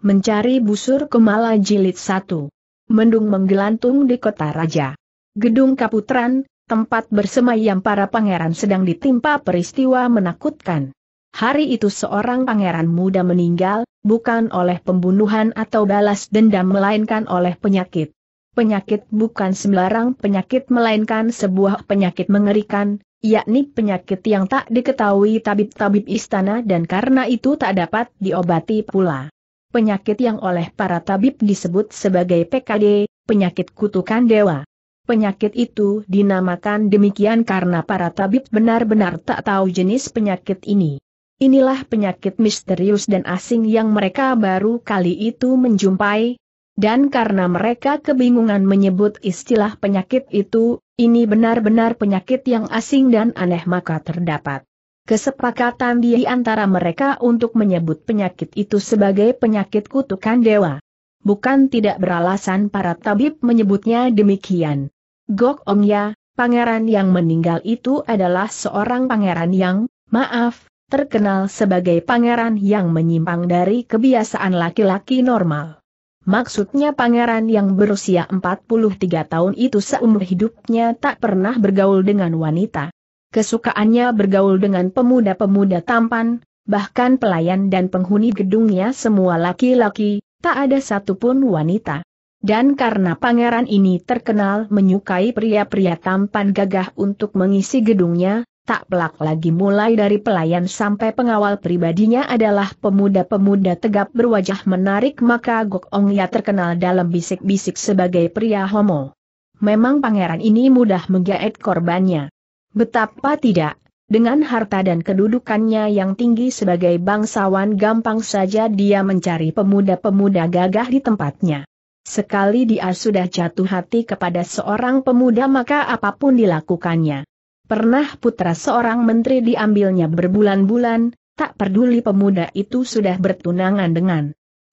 Mencari busur kemala jilid Satu. Mendung menggelantung di kota raja. Gedung Kaputran, tempat bersemayam para pangeran sedang ditimpa peristiwa menakutkan. Hari itu seorang pangeran muda meninggal, bukan oleh pembunuhan atau balas dendam melainkan oleh penyakit. Penyakit bukan sembarang penyakit melainkan sebuah penyakit mengerikan, yakni penyakit yang tak diketahui tabib-tabib istana dan karena itu tak dapat diobati pula penyakit yang oleh para tabib disebut sebagai PKD, penyakit kutukan dewa. Penyakit itu dinamakan demikian karena para tabib benar-benar tak tahu jenis penyakit ini. Inilah penyakit misterius dan asing yang mereka baru kali itu menjumpai, dan karena mereka kebingungan menyebut istilah penyakit itu, ini benar-benar penyakit yang asing dan aneh maka terdapat kesepakatan di antara mereka untuk menyebut penyakit itu sebagai penyakit kutukan dewa. Bukan tidak beralasan para tabib menyebutnya demikian. Gok Ya, pangeran yang meninggal itu adalah seorang pangeran yang, maaf, terkenal sebagai pangeran yang menyimpang dari kebiasaan laki-laki normal. Maksudnya pangeran yang berusia 43 tahun itu seumur hidupnya tak pernah bergaul dengan wanita. Kesukaannya bergaul dengan pemuda-pemuda tampan, bahkan pelayan dan penghuni gedungnya semua laki-laki, tak ada satupun wanita. Dan karena pangeran ini terkenal menyukai pria-pria tampan gagah untuk mengisi gedungnya, tak pelak lagi mulai dari pelayan sampai pengawal pribadinya adalah pemuda-pemuda tegap berwajah menarik maka Gok Ong ya terkenal dalam bisik-bisik sebagai pria homo. Memang pangeran ini mudah menggaet korbannya. Betapa tidak, dengan harta dan kedudukannya yang tinggi sebagai bangsawan gampang saja dia mencari pemuda-pemuda gagah di tempatnya. Sekali dia sudah jatuh hati kepada seorang pemuda maka apapun dilakukannya. Pernah putra seorang menteri diambilnya berbulan-bulan, tak peduli pemuda itu sudah bertunangan dengan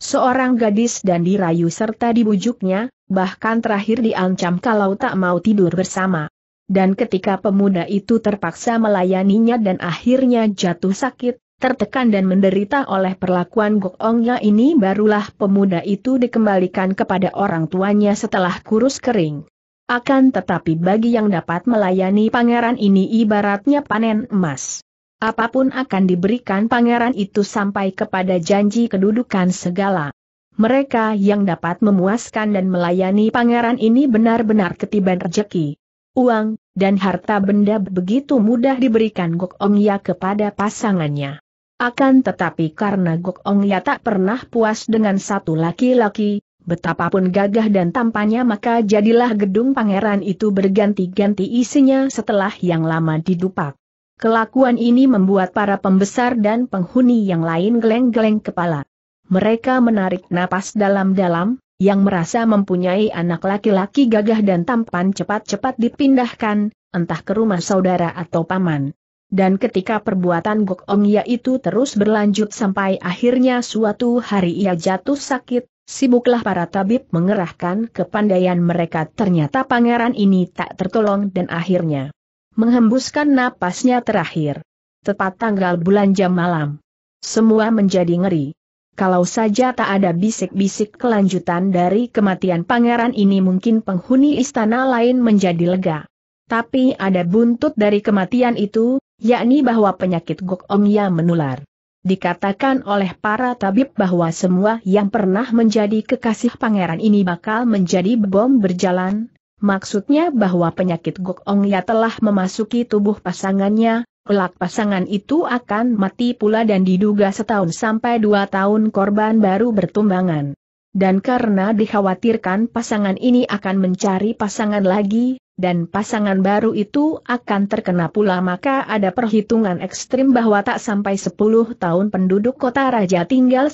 seorang gadis dan dirayu serta dibujuknya, bahkan terakhir diancam kalau tak mau tidur bersama. Dan ketika pemuda itu terpaksa melayaninya dan akhirnya jatuh sakit, tertekan dan menderita oleh perlakuan gokongnya ini barulah pemuda itu dikembalikan kepada orang tuanya setelah kurus kering. Akan tetapi bagi yang dapat melayani pangeran ini ibaratnya panen emas. Apapun akan diberikan pangeran itu sampai kepada janji kedudukan segala. Mereka yang dapat memuaskan dan melayani pangeran ini benar-benar ketiban rejeki uang, dan harta benda begitu mudah diberikan Gok Ong Ya kepada pasangannya. Akan tetapi karena Gok Ong Ya tak pernah puas dengan satu laki-laki, betapapun gagah dan tampannya maka jadilah gedung pangeran itu berganti-ganti isinya setelah yang lama didupak. Kelakuan ini membuat para pembesar dan penghuni yang lain geleng-geleng kepala. Mereka menarik napas dalam-dalam, yang merasa mempunyai anak laki-laki gagah dan tampan cepat-cepat dipindahkan, entah ke rumah saudara atau paman. Dan ketika perbuatan Gok Ong itu terus berlanjut sampai akhirnya suatu hari ia jatuh sakit, sibuklah para tabib mengerahkan kepandaian mereka ternyata pangeran ini tak tertolong dan akhirnya menghembuskan napasnya terakhir. Tepat tanggal bulan jam malam. Semua menjadi ngeri. Kalau saja tak ada bisik-bisik kelanjutan dari kematian pangeran ini mungkin penghuni istana lain menjadi lega. Tapi ada buntut dari kematian itu, yakni bahwa penyakit Gokongya menular. Dikatakan oleh para tabib bahwa semua yang pernah menjadi kekasih pangeran ini bakal menjadi bom berjalan, Maksudnya bahwa penyakit Ong ya telah memasuki tubuh pasangannya, kelak pasangan itu akan mati pula dan diduga setahun sampai dua tahun korban baru bertumbangan. Dan karena dikhawatirkan pasangan ini akan mencari pasangan lagi, dan pasangan baru itu akan terkena pula maka ada perhitungan ekstrim bahwa tak sampai 10 tahun penduduk kota raja tinggal 10%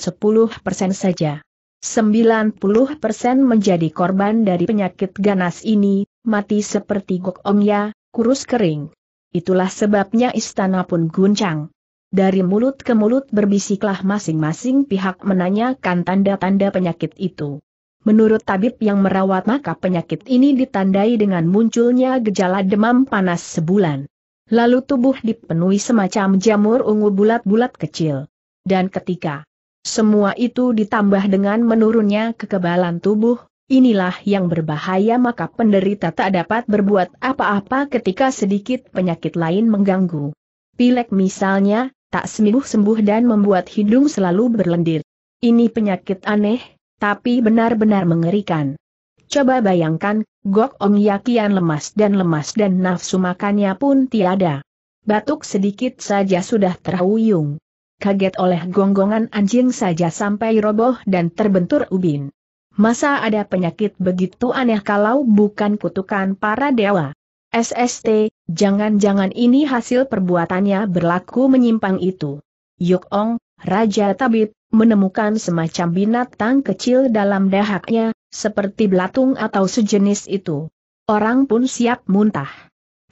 saja. 90% menjadi korban dari penyakit ganas ini, mati seperti gokongnya, kurus kering. Itulah sebabnya istana pun guncang. Dari mulut ke mulut berbisiklah masing-masing pihak menanyakan tanda-tanda penyakit itu. Menurut tabib yang merawat maka penyakit ini ditandai dengan munculnya gejala demam panas sebulan. Lalu tubuh dipenuhi semacam jamur ungu bulat-bulat kecil. Dan ketika semua itu ditambah dengan menurunnya kekebalan tubuh, inilah yang berbahaya maka penderita tak dapat berbuat apa-apa ketika sedikit penyakit lain mengganggu. Pilek misalnya, tak sembuh-sembuh dan membuat hidung selalu berlendir. Ini penyakit aneh, tapi benar-benar mengerikan. Coba bayangkan, Gok Ong Yakian lemas dan lemas dan nafsu makannya pun tiada. Batuk sedikit saja sudah terhuyung kaget oleh gonggongan anjing saja sampai roboh dan terbentur ubin. Masa ada penyakit begitu aneh kalau bukan kutukan para dewa? SST, jangan-jangan ini hasil perbuatannya berlaku menyimpang itu. Yuk Ong, Raja Tabib, menemukan semacam binatang kecil dalam dahaknya, seperti belatung atau sejenis itu. Orang pun siap muntah.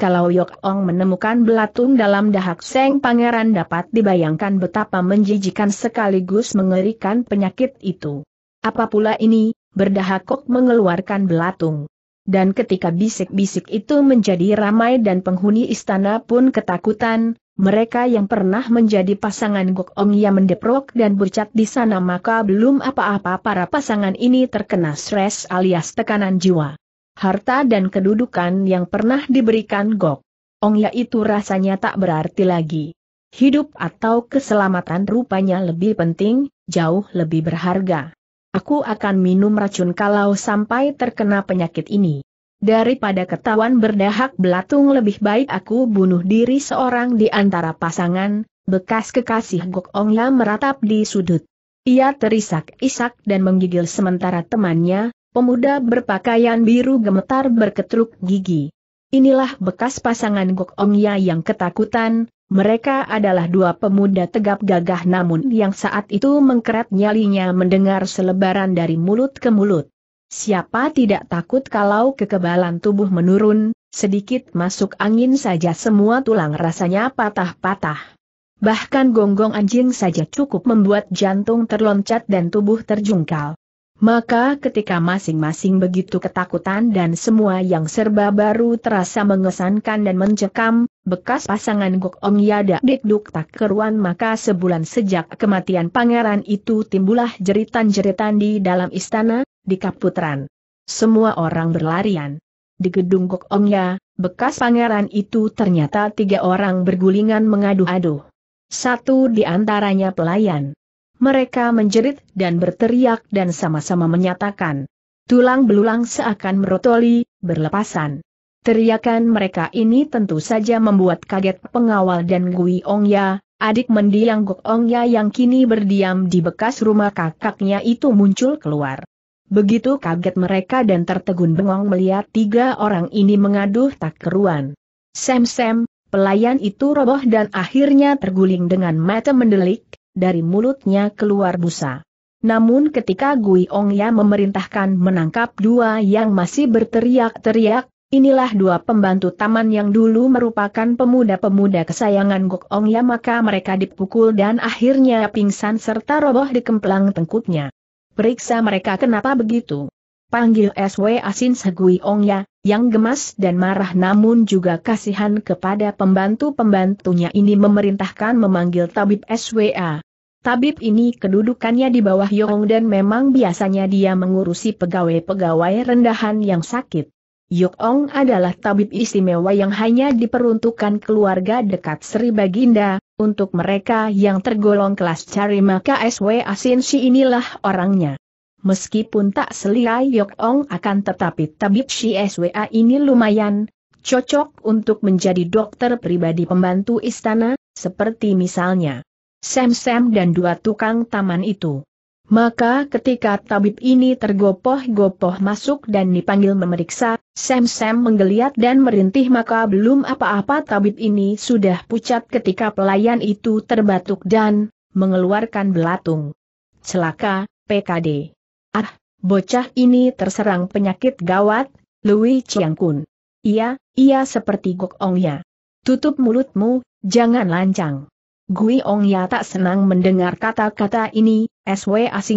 Kalau Yok Ong menemukan belatung dalam dahak Seng Pangeran dapat dibayangkan betapa menjijikan sekaligus mengerikan penyakit itu. Apa pula ini, berdahak kok mengeluarkan belatung. Dan ketika bisik-bisik itu menjadi ramai dan penghuni istana pun ketakutan, mereka yang pernah menjadi pasangan Gok Ong yang mendeprok dan bercat di sana maka belum apa-apa para pasangan ini terkena stres alias tekanan jiwa harta dan kedudukan yang pernah diberikan Gok. Ong ya itu rasanya tak berarti lagi. Hidup atau keselamatan rupanya lebih penting, jauh lebih berharga. Aku akan minum racun kalau sampai terkena penyakit ini. Daripada ketahuan berdahak belatung lebih baik aku bunuh diri seorang di antara pasangan, bekas kekasih Gok Ong. ya meratap di sudut. Ia terisak-isak dan menggigil sementara temannya, Pemuda berpakaian biru gemetar berketruk gigi. Inilah bekas pasangan Gok Ong Ya yang ketakutan, mereka adalah dua pemuda tegap gagah namun yang saat itu mengkeret nyalinya mendengar selebaran dari mulut ke mulut. Siapa tidak takut kalau kekebalan tubuh menurun, sedikit masuk angin saja semua tulang rasanya patah-patah. Bahkan gonggong anjing saja cukup membuat jantung terloncat dan tubuh terjungkal. Maka ketika masing-masing begitu ketakutan dan semua yang serba baru terasa mengesankan dan mencekam, bekas pasangan Gok Ong Yada Dikduk tak keruan maka sebulan sejak kematian pangeran itu timbulah jeritan-jeritan di dalam istana, di Kaputran. Semua orang berlarian. Di gedung Gok Ong Ya, bekas pangeran itu ternyata tiga orang bergulingan mengadu-adu. Satu di antaranya pelayan mereka menjerit dan berteriak dan sama-sama menyatakan. Tulang belulang seakan merotoli, berlepasan. Teriakan mereka ini tentu saja membuat kaget pengawal dan Gui Ongya, adik mendiang Gok Ongya yang kini berdiam di bekas rumah kakaknya itu muncul keluar. Begitu kaget mereka dan tertegun bengong melihat tiga orang ini mengaduh tak keruan. Sem sem, pelayan itu roboh dan akhirnya terguling dengan mata mendelik, dari mulutnya keluar busa. Namun ketika Gui Ongya memerintahkan menangkap dua yang masih berteriak-teriak, inilah dua pembantu taman yang dulu merupakan pemuda-pemuda kesayangan Gok Ongya maka mereka dipukul dan akhirnya pingsan serta roboh di kemplang tengkuknya. Periksa mereka kenapa begitu. Panggil SW Asin Segui Ongya, yang gemas dan marah namun juga kasihan kepada pembantu-pembantunya ini memerintahkan memanggil tabib SWA. Tabib ini kedudukannya di bawah Yong dan memang biasanya dia mengurusi pegawai-pegawai rendahan yang sakit. Yokong adalah tabib istimewa yang hanya diperuntukkan keluarga dekat Sri Baginda, untuk mereka yang tergolong kelas cari maka SW Si inilah orangnya. Meskipun tak selia Yokong akan tetapi tabib si SWA ini lumayan, cocok untuk menjadi dokter pribadi pembantu istana, seperti misalnya. Sam-Sam dan dua tukang taman itu. Maka ketika tabib ini tergopoh-gopoh masuk dan dipanggil memeriksa, Sam-Sam menggeliat dan merintih maka belum apa-apa tabib ini sudah pucat ketika pelayan itu terbatuk dan mengeluarkan belatung. Celaka, PKD. Ah, bocah ini terserang penyakit gawat, Louis Chiangkun. Iya, iya seperti gokongnya. Tutup mulutmu, jangan lancang. Gui Ong Ya tak senang mendengar kata-kata ini, SW Asing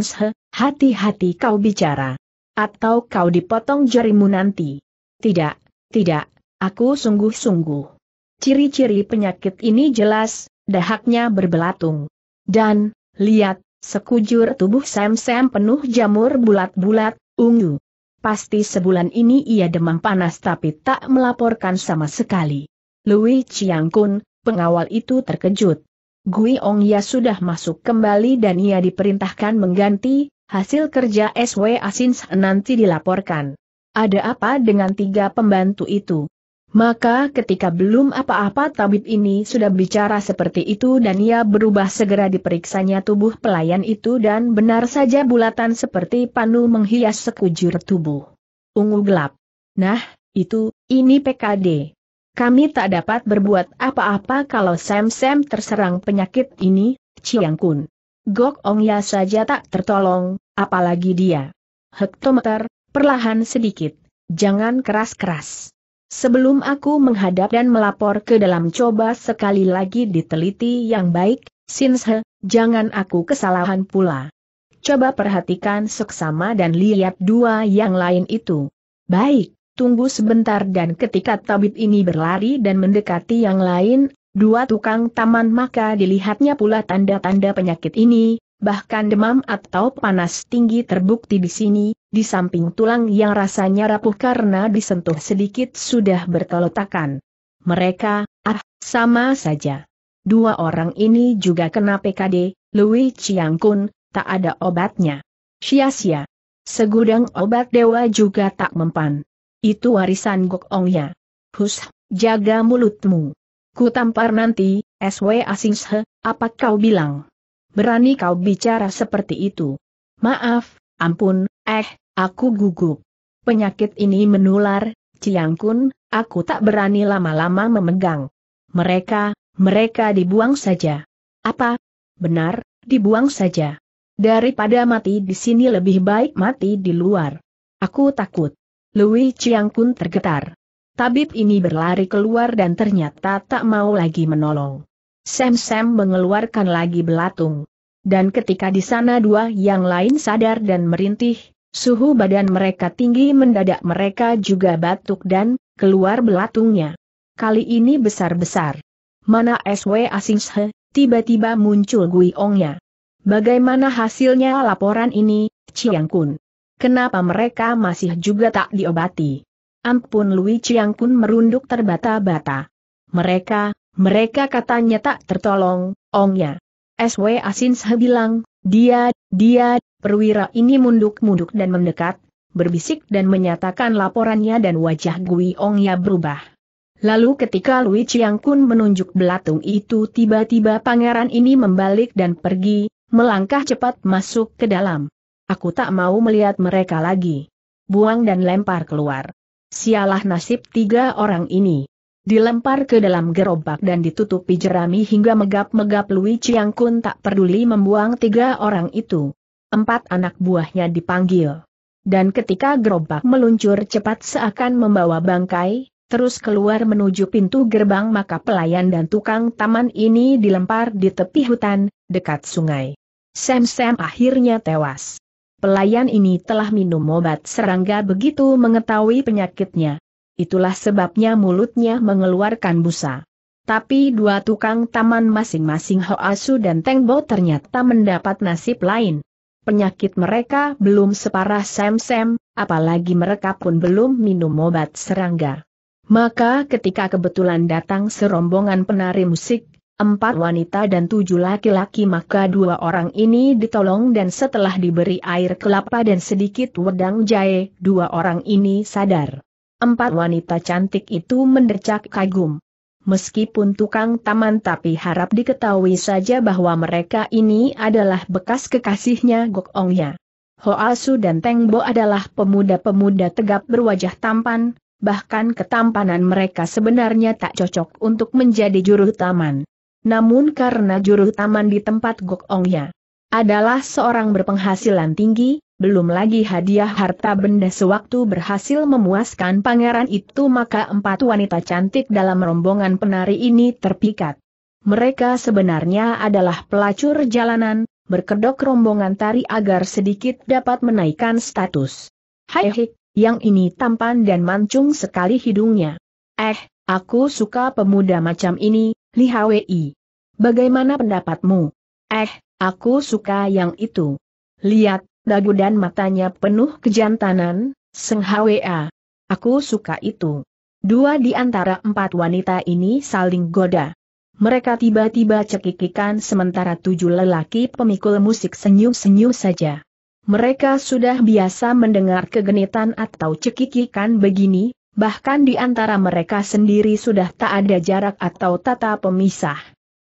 hati-hati kau bicara. Atau kau dipotong jarimu nanti. Tidak, tidak, aku sungguh-sungguh. Ciri-ciri penyakit ini jelas, dahaknya berbelatung. Dan, lihat, sekujur tubuh Sam-Sam penuh jamur bulat-bulat, ungu. Pasti sebulan ini ia demam panas tapi tak melaporkan sama sekali. Louis Chiang Kun, pengawal itu terkejut. Gui Ong Ya sudah masuk kembali dan ia diperintahkan mengganti, hasil kerja SW Asins nanti dilaporkan. Ada apa dengan tiga pembantu itu? Maka ketika belum apa-apa tabib ini sudah bicara seperti itu dan ia berubah segera diperiksanya tubuh pelayan itu dan benar saja bulatan seperti panu menghias sekujur tubuh. Ungu gelap. Nah, itu, ini PKD. Kami tak dapat berbuat apa-apa kalau Sam-Sam terserang penyakit ini, Chiang Kun. Gok Ong Ya saja tak tertolong, apalagi dia. Hektometer, perlahan sedikit, jangan keras-keras. Sebelum aku menghadap dan melapor ke dalam coba sekali lagi diteliti yang baik, Sinshe, jangan aku kesalahan pula. Coba perhatikan seksama dan lihat dua yang lain itu. Baik tunggu sebentar dan ketika tabib ini berlari dan mendekati yang lain, dua tukang taman maka dilihatnya pula tanda-tanda penyakit ini, bahkan demam atau panas tinggi terbukti di sini, di samping tulang yang rasanya rapuh karena disentuh sedikit sudah bertelotakan. Mereka, ah, sama saja. Dua orang ini juga kena PKD, Louis Chiang Kun, tak ada obatnya. Sia-sia. Segudang obat dewa juga tak mempan. Itu warisan Gok Ong ya. Hus, jaga mulutmu. Ku tampar nanti, SW Se, apa kau bilang? Berani kau bicara seperti itu? Maaf, ampun, eh, aku gugup. Penyakit ini menular, Ciangkun, aku tak berani lama-lama memegang. Mereka, mereka dibuang saja. Apa? Benar, dibuang saja. Daripada mati di sini lebih baik mati di luar. Aku takut. Lui Chiang pun tergetar. Tabib ini berlari keluar dan ternyata tak mau lagi menolong. Sam-Sam mengeluarkan lagi belatung. Dan ketika di sana dua yang lain sadar dan merintih, suhu badan mereka tinggi mendadak mereka juga batuk dan keluar belatungnya. Kali ini besar-besar. Mana SW Asing Se, tiba-tiba muncul Gui Ongnya. Bagaimana hasilnya laporan ini, Chiang Kun? Kenapa mereka masih juga tak diobati? Ampun Lui Chiang pun merunduk terbata-bata. Mereka, mereka katanya tak tertolong, ongnya. SW Asin bilang, dia, dia, perwira ini munduk-munduk dan mendekat, berbisik dan menyatakan laporannya dan wajah Gui Ongya berubah. Lalu ketika Lui Chiang Kun menunjuk belatung itu tiba-tiba pangeran ini membalik dan pergi, melangkah cepat masuk ke dalam. Aku tak mau melihat mereka lagi. Buang dan lempar keluar. Sialah nasib tiga orang ini. Dilempar ke dalam gerobak dan ditutupi jerami hingga megap-megap Lui Chiang Kun tak peduli membuang tiga orang itu. Empat anak buahnya dipanggil. Dan ketika gerobak meluncur cepat seakan membawa bangkai, terus keluar menuju pintu gerbang maka pelayan dan tukang taman ini dilempar di tepi hutan, dekat sungai. Sam-Sam akhirnya tewas. Pelayan ini telah minum obat serangga begitu mengetahui penyakitnya. Itulah sebabnya mulutnya mengeluarkan busa. Tapi dua tukang taman masing-masing Hoasu dan Tengbo ternyata mendapat nasib lain. Penyakit mereka belum separah Sem-Sem, apalagi mereka pun belum minum obat serangga. Maka ketika kebetulan datang serombongan penari musik, empat wanita dan tujuh laki-laki maka dua orang ini ditolong dan setelah diberi air kelapa dan sedikit wedang jahe, dua orang ini sadar. Empat wanita cantik itu mendecak kagum. Meskipun tukang taman tapi harap diketahui saja bahwa mereka ini adalah bekas kekasihnya Gok Ho Asu dan Bo adalah pemuda-pemuda tegap berwajah tampan, bahkan ketampanan mereka sebenarnya tak cocok untuk menjadi juru taman namun karena juru taman di tempat Gok Ongnya adalah seorang berpenghasilan tinggi, belum lagi hadiah harta benda sewaktu berhasil memuaskan pangeran itu maka empat wanita cantik dalam rombongan penari ini terpikat. Mereka sebenarnya adalah pelacur jalanan, berkedok rombongan tari agar sedikit dapat menaikkan status. Hai hik, yang ini tampan dan mancung sekali hidungnya. Eh, aku suka pemuda macam ini, Li Hwi. Bagaimana pendapatmu? Eh, aku suka yang itu. Lihat, dagu dan matanya penuh kejantanan, Seng Hwa. Aku suka itu. Dua di antara empat wanita ini saling goda. Mereka tiba-tiba cekikikan sementara tujuh lelaki pemikul musik senyum-senyum saja. Mereka sudah biasa mendengar kegenitan atau cekikikan begini, bahkan di antara mereka sendiri sudah tak ada jarak atau tata pemisah.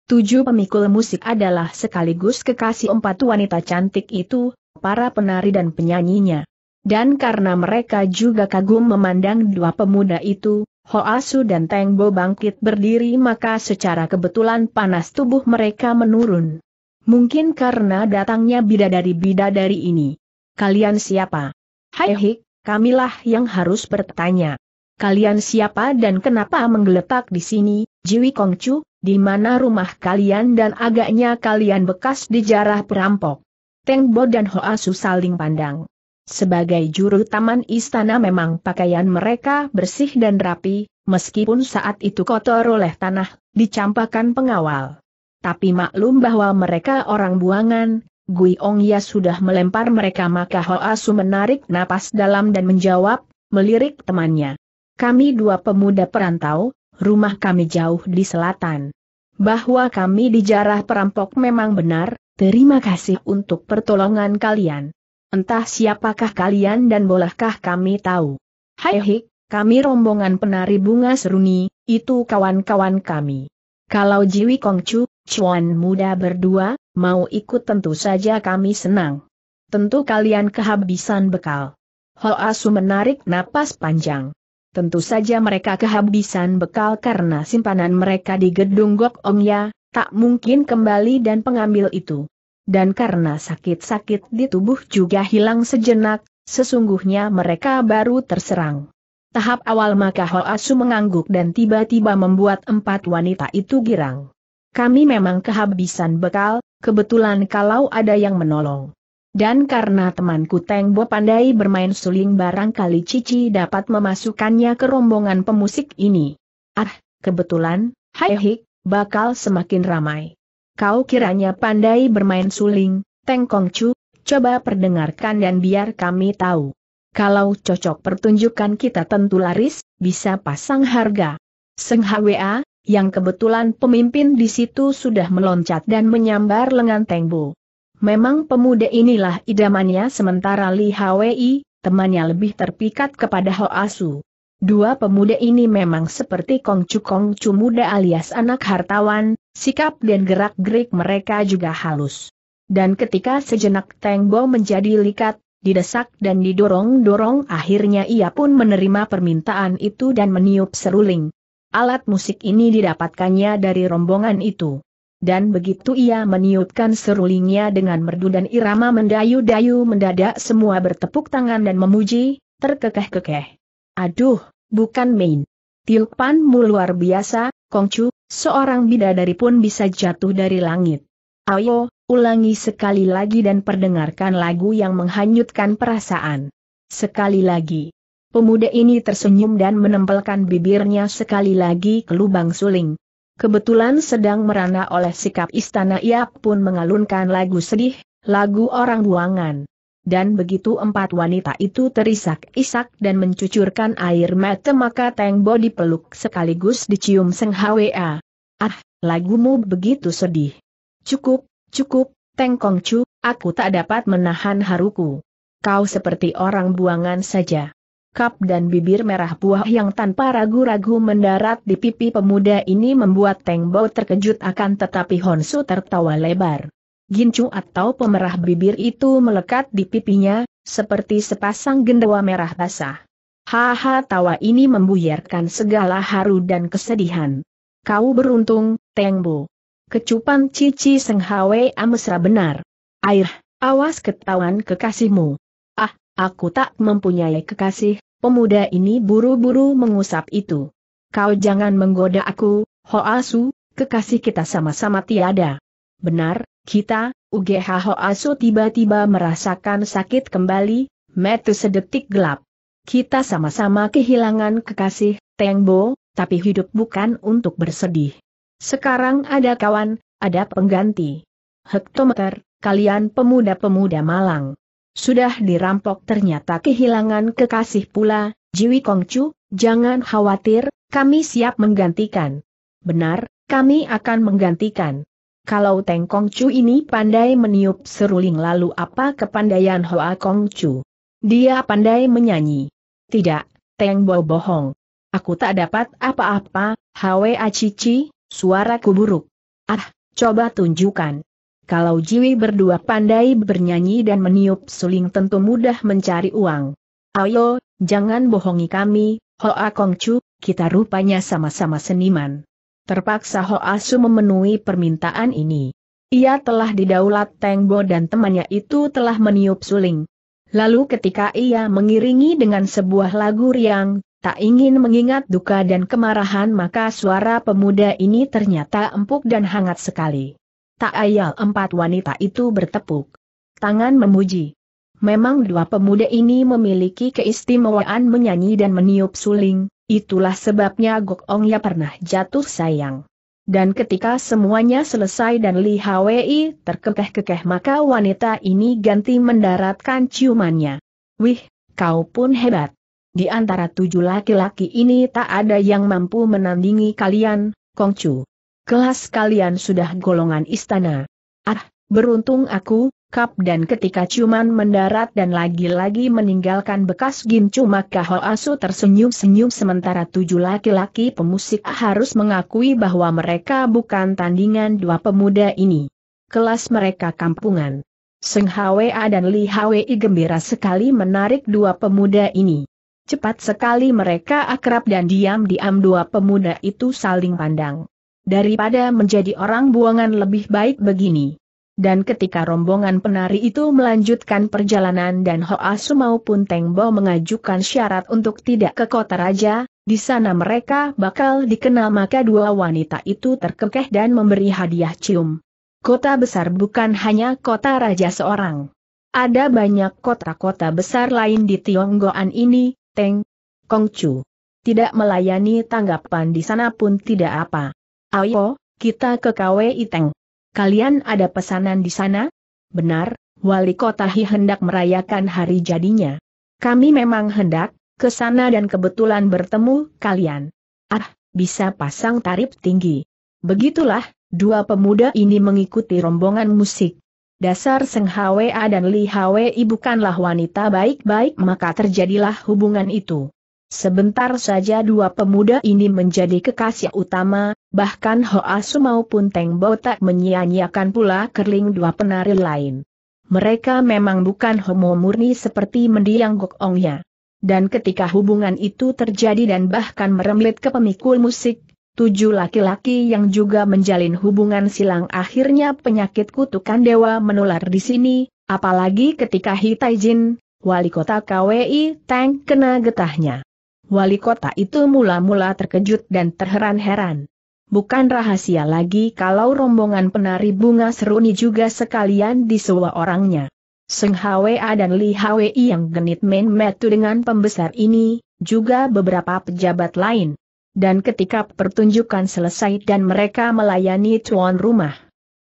Tujuh pemikul musik adalah sekaligus kekasih empat wanita cantik itu, para penari dan penyanyinya. Dan karena mereka juga kagum memandang dua pemuda itu, Hoasu dan Tengbo bangkit berdiri maka secara kebetulan panas tubuh mereka menurun. Mungkin karena datangnya bidadari-bidadari ini. Kalian siapa? Hai Hik, kamilah yang harus bertanya kalian siapa dan kenapa menggeletak di sini, Jiwi Kongcu, di mana rumah kalian dan agaknya kalian bekas dijarah perampok. Teng Bo dan Hoa Su saling pandang. Sebagai juru taman istana memang pakaian mereka bersih dan rapi, meskipun saat itu kotor oleh tanah, dicampakan pengawal. Tapi maklum bahwa mereka orang buangan, Gui Ong Ya sudah melempar mereka maka Hoa Su menarik napas dalam dan menjawab, melirik temannya. Kami dua pemuda perantau, rumah kami jauh di selatan. Bahwa kami dijarah perampok memang benar, terima kasih untuk pertolongan kalian. Entah siapakah kalian dan bolehkah kami tahu. Hai hik, kami rombongan penari bunga seruni, itu kawan-kawan kami. Kalau Jiwi Kongcu, Chuan muda berdua, mau ikut tentu saja kami senang. Tentu kalian kehabisan bekal. Hoa Su menarik napas panjang. Tentu saja mereka kehabisan bekal karena simpanan mereka di gedung Gok Ya, tak mungkin kembali dan pengambil itu. Dan karena sakit-sakit di tubuh juga hilang sejenak, sesungguhnya mereka baru terserang. Tahap awal maka Asu mengangguk dan tiba-tiba membuat empat wanita itu girang. Kami memang kehabisan bekal, kebetulan kalau ada yang menolong. Dan karena temanku Teng Bo pandai bermain suling barangkali Cici dapat memasukkannya ke rombongan pemusik ini. Ah, kebetulan, hai hik, bakal semakin ramai. Kau kiranya pandai bermain suling, Kong Chu, coba perdengarkan dan biar kami tahu. Kalau cocok pertunjukan kita tentu laris, bisa pasang harga. Seng HWA, yang kebetulan pemimpin di situ sudah meloncat dan menyambar lengan Bo. Memang pemuda inilah idamannya sementara Li Hwi, temannya lebih terpikat kepada Ho Asu. Dua pemuda ini memang seperti kongcu kongcu muda alias anak hartawan, sikap dan gerak-gerik mereka juga halus. Dan ketika sejenak Teng Bo menjadi likat, didesak dan didorong-dorong akhirnya ia pun menerima permintaan itu dan meniup seruling. Alat musik ini didapatkannya dari rombongan itu dan begitu ia meniupkan serulingnya dengan merdu dan irama mendayu-dayu mendadak semua bertepuk tangan dan memuji, terkekeh-kekeh. Aduh, bukan main. Tiupanmu luar biasa, Kongcu, seorang bidadari pun bisa jatuh dari langit. Ayo, ulangi sekali lagi dan perdengarkan lagu yang menghanyutkan perasaan. Sekali lagi. Pemuda ini tersenyum dan menempelkan bibirnya sekali lagi ke lubang suling Kebetulan sedang merana oleh sikap istana ia pun mengalunkan lagu sedih, lagu orang buangan. Dan begitu empat wanita itu terisak-isak dan mencucurkan air mata maka Teng Bo dipeluk sekaligus dicium Seng Hwa. Ah, lagumu begitu sedih. Cukup, cukup, Teng chu, aku tak dapat menahan haruku. Kau seperti orang buangan saja sekap dan bibir merah buah yang tanpa ragu-ragu mendarat di pipi pemuda ini membuat Teng Bo terkejut akan tetapi Honsu tertawa lebar. Gincu atau pemerah bibir itu melekat di pipinya, seperti sepasang gendawa merah basah. Haha tawa ini membuyarkan segala haru dan kesedihan. Kau beruntung, Teng Bo. Kecupan Cici seng Hwe amesra benar. Air, awas ketahuan kekasihmu. Ah, aku tak mempunyai kekasih, Pemuda ini buru-buru mengusap itu. Kau jangan menggoda aku, Ho Hoasu, kekasih kita sama-sama tiada. Benar, kita, UGH Hoasu tiba-tiba merasakan sakit kembali, metu sedetik gelap. Kita sama-sama kehilangan kekasih, Tengbo, tapi hidup bukan untuk bersedih. Sekarang ada kawan, ada pengganti. Hektometer, kalian pemuda-pemuda malang. Sudah dirampok ternyata kehilangan kekasih pula, Jiwi Kongcu, jangan khawatir, kami siap menggantikan. Benar, kami akan menggantikan. Kalau Teng Kongcu ini pandai meniup seruling lalu apa kepandaian Hoa Kongcu? Dia pandai menyanyi. Tidak, Teng Bo bohong. Aku tak dapat apa-apa, Hwa Cici, suaraku buruk. Ah, coba tunjukkan. Kalau Jiwi berdua pandai bernyanyi dan meniup suling tentu mudah mencari uang. Ayo, jangan bohongi kami, Hoa Kongcu, kita rupanya sama-sama seniman. Terpaksa Hoa Su memenuhi permintaan ini. Ia telah didaulat Tengbo dan temannya itu telah meniup suling. Lalu ketika ia mengiringi dengan sebuah lagu riang, tak ingin mengingat duka dan kemarahan maka suara pemuda ini ternyata empuk dan hangat sekali. Tak ayal empat wanita itu bertepuk. Tangan memuji. Memang dua pemuda ini memiliki keistimewaan menyanyi dan meniup suling, itulah sebabnya Gok Ong ya pernah jatuh sayang. Dan ketika semuanya selesai dan Li Hwi terkekeh-kekeh maka wanita ini ganti mendaratkan ciumannya. Wih, kau pun hebat. Di antara tujuh laki-laki ini tak ada yang mampu menandingi kalian, Kongcu kelas kalian sudah golongan istana. Ah, beruntung aku, kap dan ketika cuman mendarat dan lagi-lagi meninggalkan bekas gincu maka asu tersenyum-senyum sementara tujuh laki-laki pemusik harus mengakui bahwa mereka bukan tandingan dua pemuda ini. Kelas mereka kampungan. Seng Hwa dan Li Hwi gembira sekali menarik dua pemuda ini. Cepat sekali mereka akrab dan diam-diam dua pemuda itu saling pandang daripada menjadi orang buangan lebih baik begini. Dan ketika rombongan penari itu melanjutkan perjalanan dan Hoasu maupun Teng Tengbo mengajukan syarat untuk tidak ke kota raja, di sana mereka bakal dikenal maka dua wanita itu terkekeh dan memberi hadiah cium. Kota besar bukan hanya kota raja seorang. Ada banyak kota-kota besar lain di Tionggoan ini, Teng, Kongcu. Tidak melayani tanggapan di sana pun tidak apa. Ayo, kita ke KW Iteng. Kalian ada pesanan di sana? Benar, wali kota Hi hendak merayakan hari jadinya. Kami memang hendak, ke sana dan kebetulan bertemu kalian. Ah, bisa pasang tarif tinggi. Begitulah, dua pemuda ini mengikuti rombongan musik. Dasar Seng Hwa dan Li Hwa bukanlah wanita baik-baik maka terjadilah hubungan itu. Sebentar saja dua pemuda ini menjadi kekasih utama, bahkan Hoa Su maupun Teng tak menyia-nyiakan pula kerling dua penari lain. Mereka memang bukan homo murni seperti mendiang gokongnya. Dan ketika hubungan itu terjadi dan bahkan meremlet ke pemikul musik, tujuh laki-laki yang juga menjalin hubungan silang akhirnya penyakit kutukan dewa menular di sini, apalagi ketika Hitai Jin, wali kota KWI Tang kena getahnya. Wali kota itu mula-mula terkejut dan terheran-heran. Bukan rahasia lagi kalau rombongan penari bunga seruni juga sekalian di disewa orangnya. Seng Hwa dan Li Hwi yang genit main metu dengan pembesar ini, juga beberapa pejabat lain. Dan ketika pertunjukan selesai dan mereka melayani tuan rumah,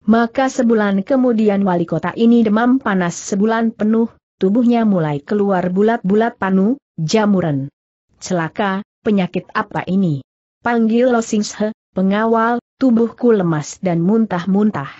maka sebulan kemudian wali kota ini demam panas sebulan penuh, tubuhnya mulai keluar bulat-bulat panu, jamuran celaka, penyakit apa ini? Panggil Lo pengawal, tubuhku lemas dan muntah-muntah.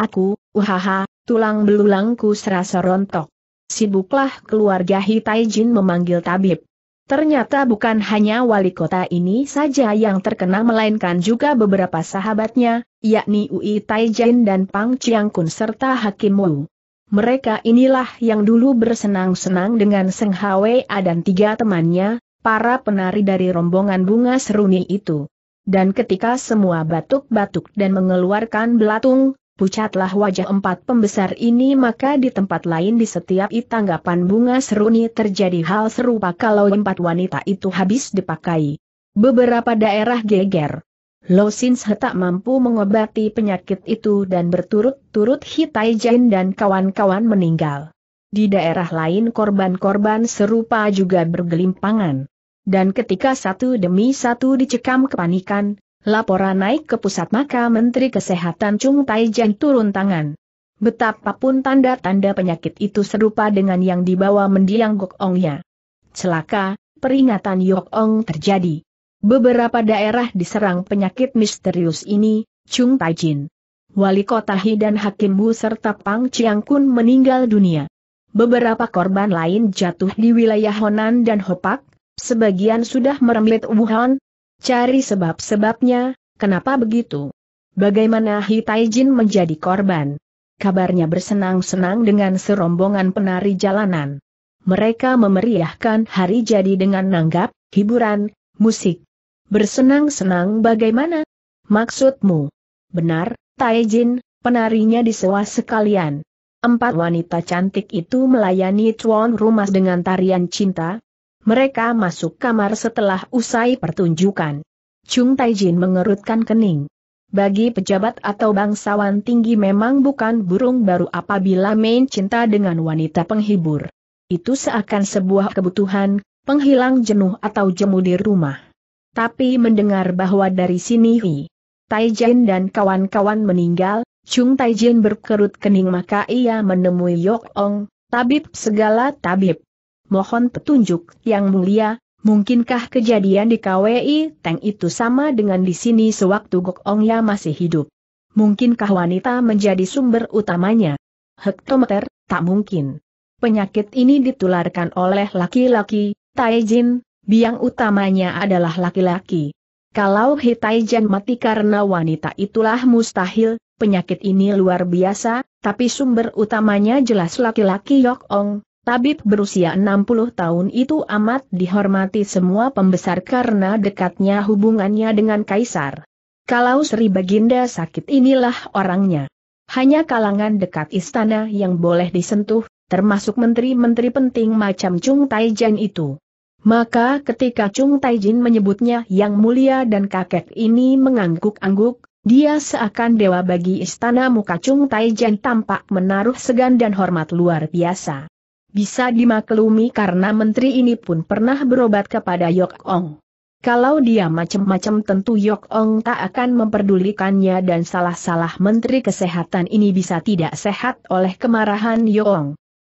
Aku, uhaha, tulang belulangku serasa rontok. Sibuklah keluarga Hitaijin memanggil tabib. Ternyata bukan hanya wali kota ini saja yang terkena melainkan juga beberapa sahabatnya, yakni Ui Taijin dan Pang Chiangkun serta Hakim Wu. Mereka inilah yang dulu bersenang-senang dengan Seng Hwa dan tiga temannya, para penari dari rombongan bunga seruni itu. Dan ketika semua batuk-batuk dan mengeluarkan belatung, pucatlah wajah empat pembesar ini maka di tempat lain di setiap tanggapan bunga seruni terjadi hal serupa kalau empat wanita itu habis dipakai. Beberapa daerah geger. Losins tak mampu mengobati penyakit itu dan berturut-turut Hitai Jain dan kawan-kawan meninggal. Di daerah lain korban-korban serupa juga bergelimpangan. Dan ketika satu demi satu dicekam kepanikan, laporan naik ke pusat maka Menteri Kesehatan Chung Tai Jan turun tangan. Betapapun tanda-tanda penyakit itu serupa dengan yang dibawa mendiang Gok Ongnya. Celaka, peringatan Yok Ong terjadi. Beberapa daerah diserang penyakit misterius ini, Chung Taijin. Wali kota Hi dan Hakim Bu serta Pang Chiang Kun meninggal dunia. Beberapa korban lain jatuh di wilayah Honan dan Hopak, sebagian sudah merembet Wuhan. Cari sebab-sebabnya, kenapa begitu? Bagaimana Hitaijin menjadi korban? Kabarnya bersenang-senang dengan serombongan penari jalanan. Mereka memeriahkan hari jadi dengan nanggap, hiburan, musik. Bersenang-senang bagaimana? Maksudmu? Benar, Taijin, penarinya disewa sekalian. Empat wanita cantik itu melayani tuan rumah dengan tarian cinta. Mereka masuk kamar setelah usai pertunjukan. Chung Taijin mengerutkan kening. Bagi pejabat atau bangsawan tinggi memang bukan burung baru apabila main cinta dengan wanita penghibur. Itu seakan sebuah kebutuhan, penghilang jenuh atau jemu di rumah. Tapi mendengar bahwa dari sini Taijin Taijin dan kawan-kawan meninggal, Chung Taijin berkerut kening maka ia menemui Yok Ong, tabib segala tabib. Mohon petunjuk, yang mulia, mungkinkah kejadian di KWI Teng itu sama dengan di sini sewaktu Gok Ong ya masih hidup? Mungkinkah wanita menjadi sumber utamanya? Hektometer, tak mungkin. Penyakit ini ditularkan oleh laki-laki, Taijin, biang utamanya adalah laki-laki. Kalau Hitaijan mati karena wanita itulah mustahil, penyakit ini luar biasa, tapi sumber utamanya jelas laki-laki Yok Ong, tabib berusia 60 tahun itu amat dihormati semua pembesar karena dekatnya hubungannya dengan Kaisar. Kalau Sri Baginda sakit inilah orangnya. Hanya kalangan dekat istana yang boleh disentuh, termasuk menteri-menteri penting macam Chung Taijan itu. Maka ketika Chung Taijin menyebutnya yang mulia dan kakek ini mengangguk-angguk, dia seakan dewa bagi istana muka Chung Taijin tampak menaruh segan dan hormat luar biasa. Bisa dimaklumi karena menteri ini pun pernah berobat kepada Yok Ong. Kalau dia macam-macam tentu Yok Ong tak akan memperdulikannya dan salah-salah menteri kesehatan ini bisa tidak sehat oleh kemarahan Yok Ong.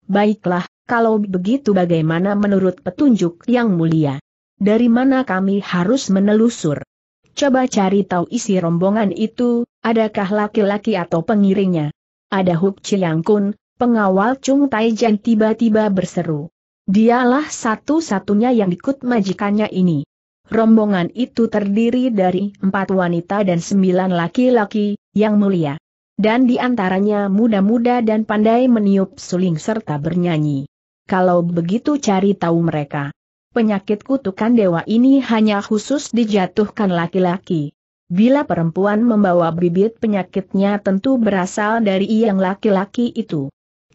Baiklah, kalau begitu bagaimana menurut petunjuk yang mulia? Dari mana kami harus menelusur? Coba cari tahu isi rombongan itu, adakah laki-laki atau pengiringnya? Ada Huk Chiang Kun, pengawal Chung Taijan tiba-tiba berseru. Dialah satu-satunya yang ikut majikannya ini. Rombongan itu terdiri dari empat wanita dan sembilan laki-laki, yang mulia. Dan di antaranya muda-muda dan pandai meniup suling serta bernyanyi kalau begitu cari tahu mereka. Penyakit kutukan dewa ini hanya khusus dijatuhkan laki-laki. Bila perempuan membawa bibit penyakitnya tentu berasal dari yang laki-laki itu.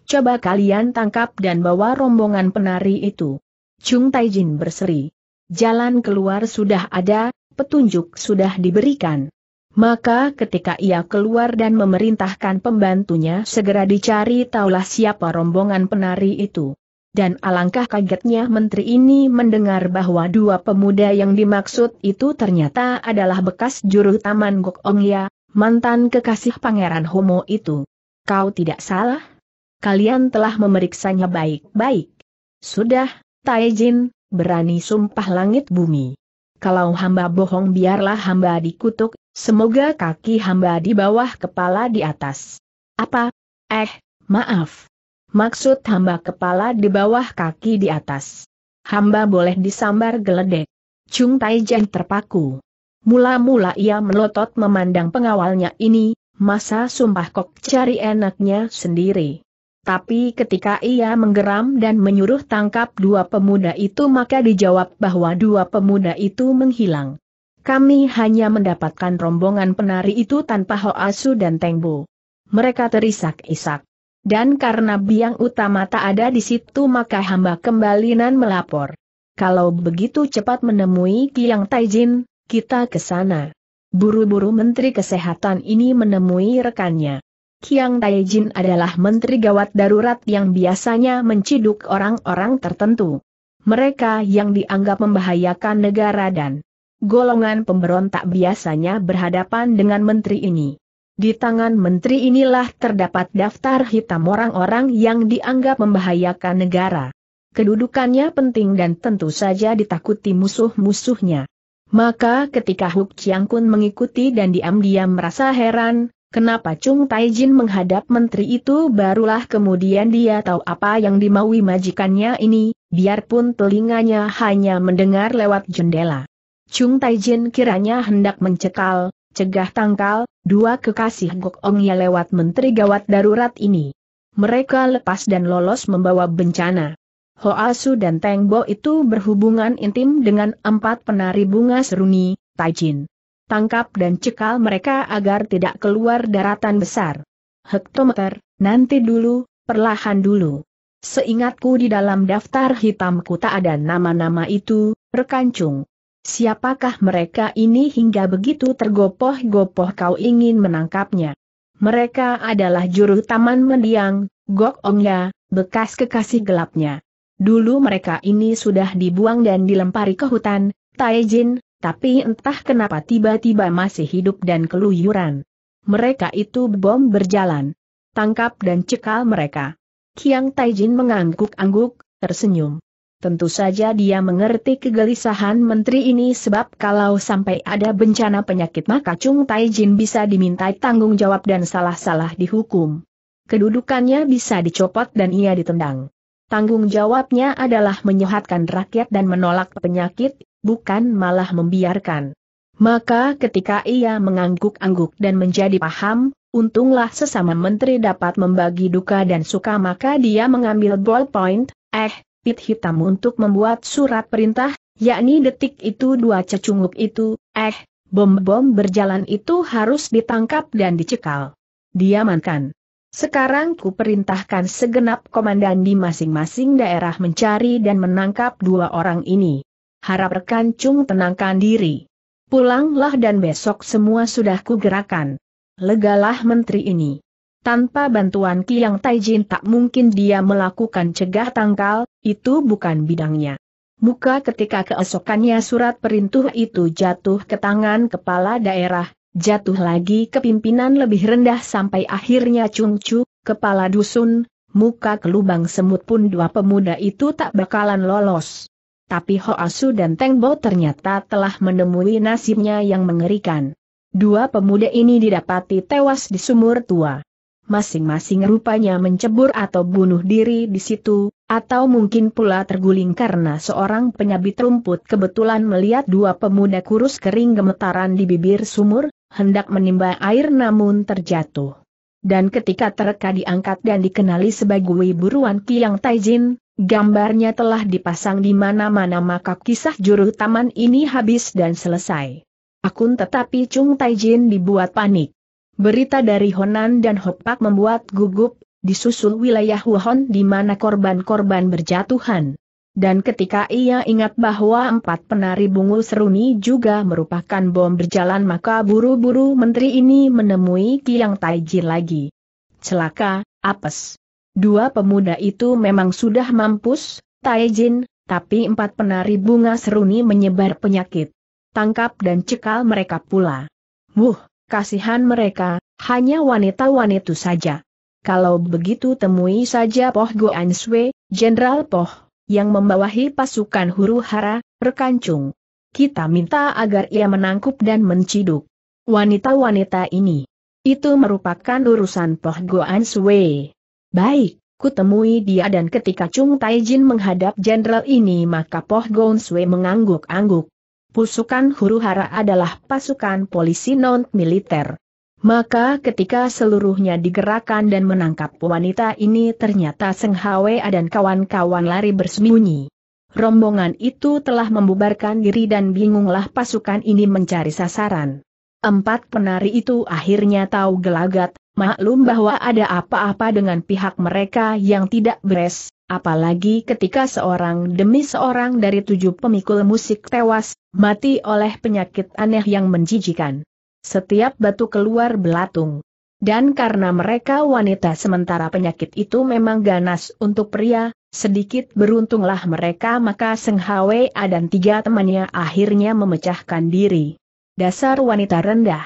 Coba kalian tangkap dan bawa rombongan penari itu. Chung Taijin berseri. Jalan keluar sudah ada, petunjuk sudah diberikan. Maka ketika ia keluar dan memerintahkan pembantunya segera dicari taulah siapa rombongan penari itu dan alangkah kagetnya menteri ini mendengar bahwa dua pemuda yang dimaksud itu ternyata adalah bekas juru taman Gok Ongya, mantan kekasih pangeran Homo itu. Kau tidak salah? Kalian telah memeriksanya baik-baik. Sudah, Taijin, berani sumpah langit bumi. Kalau hamba bohong biarlah hamba dikutuk, semoga kaki hamba di bawah kepala di atas. Apa? Eh, maaf maksud hamba kepala di bawah kaki di atas. Hamba boleh disambar geledek. Chung Tai Jen terpaku. Mula-mula ia melotot memandang pengawalnya ini, masa sumpah kok cari enaknya sendiri. Tapi ketika ia menggeram dan menyuruh tangkap dua pemuda itu maka dijawab bahwa dua pemuda itu menghilang. Kami hanya mendapatkan rombongan penari itu tanpa Hoasu dan Tengbo. Mereka terisak-isak. Dan karena biang utama tak ada di situ maka hamba kembali nan melapor. Kalau begitu cepat menemui Kiang Taijin, kita ke sana. Buru-buru Menteri Kesehatan ini menemui rekannya. Kiang Taijin adalah Menteri Gawat Darurat yang biasanya menciduk orang-orang tertentu. Mereka yang dianggap membahayakan negara dan golongan pemberontak biasanya berhadapan dengan menteri ini. Di tangan menteri inilah terdapat daftar hitam orang-orang yang dianggap membahayakan negara. Kedudukannya penting dan tentu saja ditakuti musuh-musuhnya. Maka ketika Huk Chiang Kun mengikuti dan diam-diam merasa heran, Kenapa Chung Taijin menghadap menteri itu barulah kemudian dia tahu apa yang dimaui majikannya ini, biarpun telinganya hanya mendengar lewat jendela. Chung Taijin kiranya hendak mencekal, cegah tangkal, dua kekasih Gok lewat menteri gawat darurat ini. Mereka lepas dan lolos membawa bencana. Hoasu dan Bo itu berhubungan intim dengan empat penari bunga seruni, Taijin. Tangkap dan cekal mereka agar tidak keluar daratan besar. Hektometer, nanti dulu, perlahan dulu. Seingatku di dalam daftar hitamku tak ada nama-nama itu, rekancung. Siapakah mereka ini hingga begitu tergopoh-gopoh kau ingin menangkapnya? Mereka adalah juru taman mendiang, Gok Ongya, bekas kekasih gelapnya. Dulu mereka ini sudah dibuang dan dilempari ke hutan, Taejin, tapi entah kenapa tiba-tiba masih hidup dan keluyuran. Mereka itu bom berjalan. Tangkap dan cekal mereka. Kiang Taijin mengangguk-angguk, tersenyum. Tentu saja dia mengerti kegelisahan menteri ini sebab kalau sampai ada bencana penyakit maka Chung Tai Jin bisa dimintai tanggung jawab dan salah-salah dihukum. Kedudukannya bisa dicopot dan ia ditendang. Tanggung jawabnya adalah menyehatkan rakyat dan menolak penyakit, bukan malah membiarkan. Maka ketika ia mengangguk-angguk dan menjadi paham, untunglah sesama menteri dapat membagi duka dan suka maka dia mengambil ballpoint, eh, hitam untuk membuat surat perintah, yakni detik itu dua cecunguk itu, eh, bom-bom berjalan itu harus ditangkap dan dicekal. Diamankan. Sekarang ku perintahkan segenap komandan di masing-masing daerah mencari dan menangkap dua orang ini. Harap rekan Chung tenangkan diri. Pulanglah dan besok semua sudah kugerakan. Legalah menteri ini. Tanpa bantuan Kiang Taijin tak mungkin dia melakukan cegah tangkal, itu bukan bidangnya. Muka ketika keesokannya surat perintuh itu jatuh ke tangan kepala daerah, jatuh lagi ke pimpinan lebih rendah sampai akhirnya Chung kepala dusun, muka ke lubang semut pun dua pemuda itu tak bakalan lolos. Tapi Ho Asu dan Bo ternyata telah menemui nasibnya yang mengerikan. Dua pemuda ini didapati tewas di sumur tua masing-masing rupanya mencebur atau bunuh diri di situ, atau mungkin pula terguling karena seorang penyabit rumput kebetulan melihat dua pemuda kurus kering gemetaran di bibir sumur, hendak menimba air namun terjatuh. Dan ketika terka diangkat dan dikenali sebagai buruan Kiang Taijin, gambarnya telah dipasang di mana-mana maka kisah juru taman ini habis dan selesai. Akun tetapi Chung Taijin dibuat panik. Berita dari Honan dan Hopak membuat gugup, disusul wilayah Wuhan di mana korban-korban berjatuhan. Dan ketika ia ingat bahwa empat penari bungu seruni juga merupakan bom berjalan maka buru-buru menteri ini menemui Kiang Taiji lagi. Celaka, apes. Dua pemuda itu memang sudah mampus, Taijin, tapi empat penari bunga seruni menyebar penyakit. Tangkap dan cekal mereka pula. Wuh, kasihan mereka, hanya wanita-wanita saja. Kalau begitu temui saja Poh Goan Sui, Jenderal Poh, yang membawahi pasukan huru hara, berkancung. Kita minta agar ia menangkup dan menciduk wanita-wanita ini. Itu merupakan urusan Poh Goan Sui. Baik, kutemui dia dan ketika Chung Taijin menghadap jenderal ini maka Poh Goan Sui mengangguk-angguk. Pusukan huru hara adalah pasukan polisi non-militer. Maka ketika seluruhnya digerakkan dan menangkap wanita ini ternyata Seng Hwe dan kawan-kawan lari bersembunyi. Rombongan itu telah membubarkan diri dan bingunglah pasukan ini mencari sasaran. Empat penari itu akhirnya tahu gelagat, maklum bahwa ada apa-apa dengan pihak mereka yang tidak beres, apalagi ketika seorang demi seorang dari tujuh pemikul musik tewas, mati oleh penyakit aneh yang menjijikan. Setiap batu keluar belatung. Dan karena mereka wanita sementara penyakit itu memang ganas untuk pria, sedikit beruntunglah mereka maka Seng A dan tiga temannya akhirnya memecahkan diri. Dasar wanita rendah.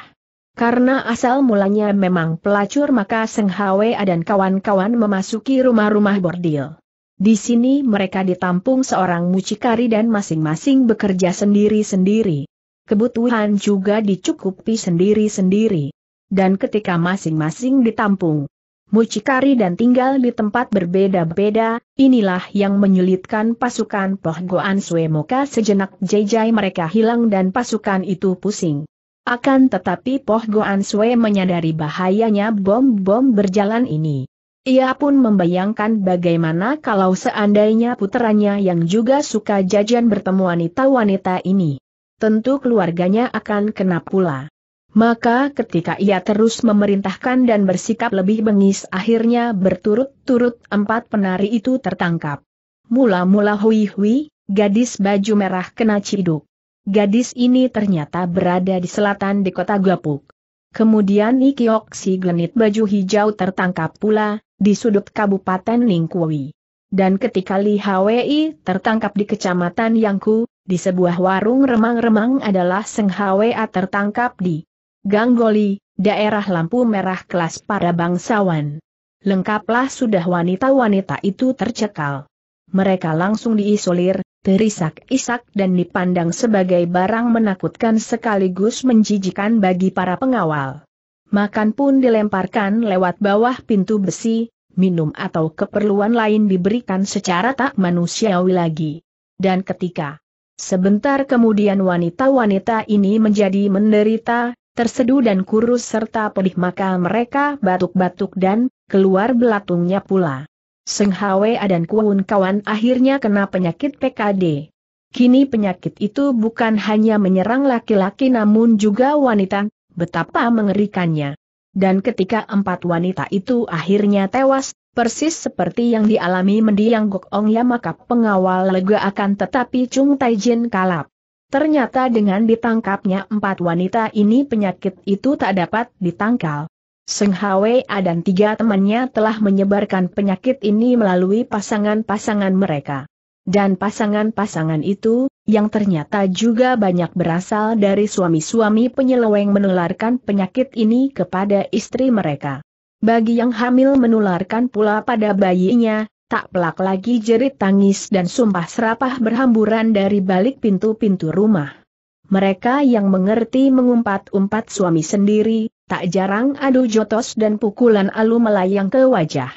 Karena asal mulanya memang pelacur maka Seng A dan kawan-kawan memasuki rumah-rumah bordil. Di sini mereka ditampung seorang mucikari dan masing-masing bekerja sendiri-sendiri. Kebutuhan juga dicukupi sendiri-sendiri. Dan ketika masing-masing ditampung, mucikari dan tinggal di tempat berbeda-beda, inilah yang menyulitkan pasukan Pohgoan Suemoka sejenak jejai mereka hilang dan pasukan itu pusing. Akan tetapi Poh Goan Sue menyadari bahayanya bom-bom berjalan ini. Ia pun membayangkan bagaimana kalau seandainya putranya yang juga suka jajan bertemu wanita-wanita ini. Tentu keluarganya akan kena pula. Maka ketika ia terus memerintahkan dan bersikap lebih bengis akhirnya berturut-turut empat penari itu tertangkap. Mula-mula Hui Hui, gadis baju merah kena ciduk. Gadis ini ternyata berada di selatan di kota Gapuk. Kemudian Ikioksi Genit baju hijau tertangkap pula, di sudut Kabupaten Lingkui. Dan ketika Li Hwi tertangkap di kecamatan Yangku, di sebuah warung remang-remang adalah Seng Hwa tertangkap di Ganggoli, daerah lampu merah kelas para bangsawan. Lengkaplah sudah wanita-wanita itu tercekal. Mereka langsung diisolir, terisak-isak dan dipandang sebagai barang menakutkan sekaligus menjijikan bagi para pengawal. Makan pun dilemparkan lewat bawah pintu besi, minum atau keperluan lain diberikan secara tak manusiawi lagi. Dan ketika sebentar kemudian wanita-wanita ini menjadi menderita, terseduh dan kurus serta pedih maka mereka batuk-batuk dan keluar belatungnya pula. Seng Hwa dan kawan-kawan akhirnya kena penyakit PKD. Kini penyakit itu bukan hanya menyerang laki-laki namun juga wanita, betapa mengerikannya. Dan ketika empat wanita itu akhirnya tewas, persis seperti yang dialami mendiang Gok Ong Ya maka pengawal lega akan tetapi Chung Tai Jin kalap. Ternyata dengan ditangkapnya empat wanita ini penyakit itu tak dapat ditangkal. Seng A dan tiga temannya telah menyebarkan penyakit ini melalui pasangan-pasangan mereka. Dan pasangan-pasangan itu, yang ternyata juga banyak berasal dari suami-suami penyeleweng menularkan penyakit ini kepada istri mereka. Bagi yang hamil menularkan pula pada bayinya, tak pelak lagi jerit tangis dan sumpah serapah berhamburan dari balik pintu-pintu rumah. Mereka yang mengerti mengumpat-umpat suami sendiri, tak jarang adu jotos dan pukulan alu melayang ke wajah.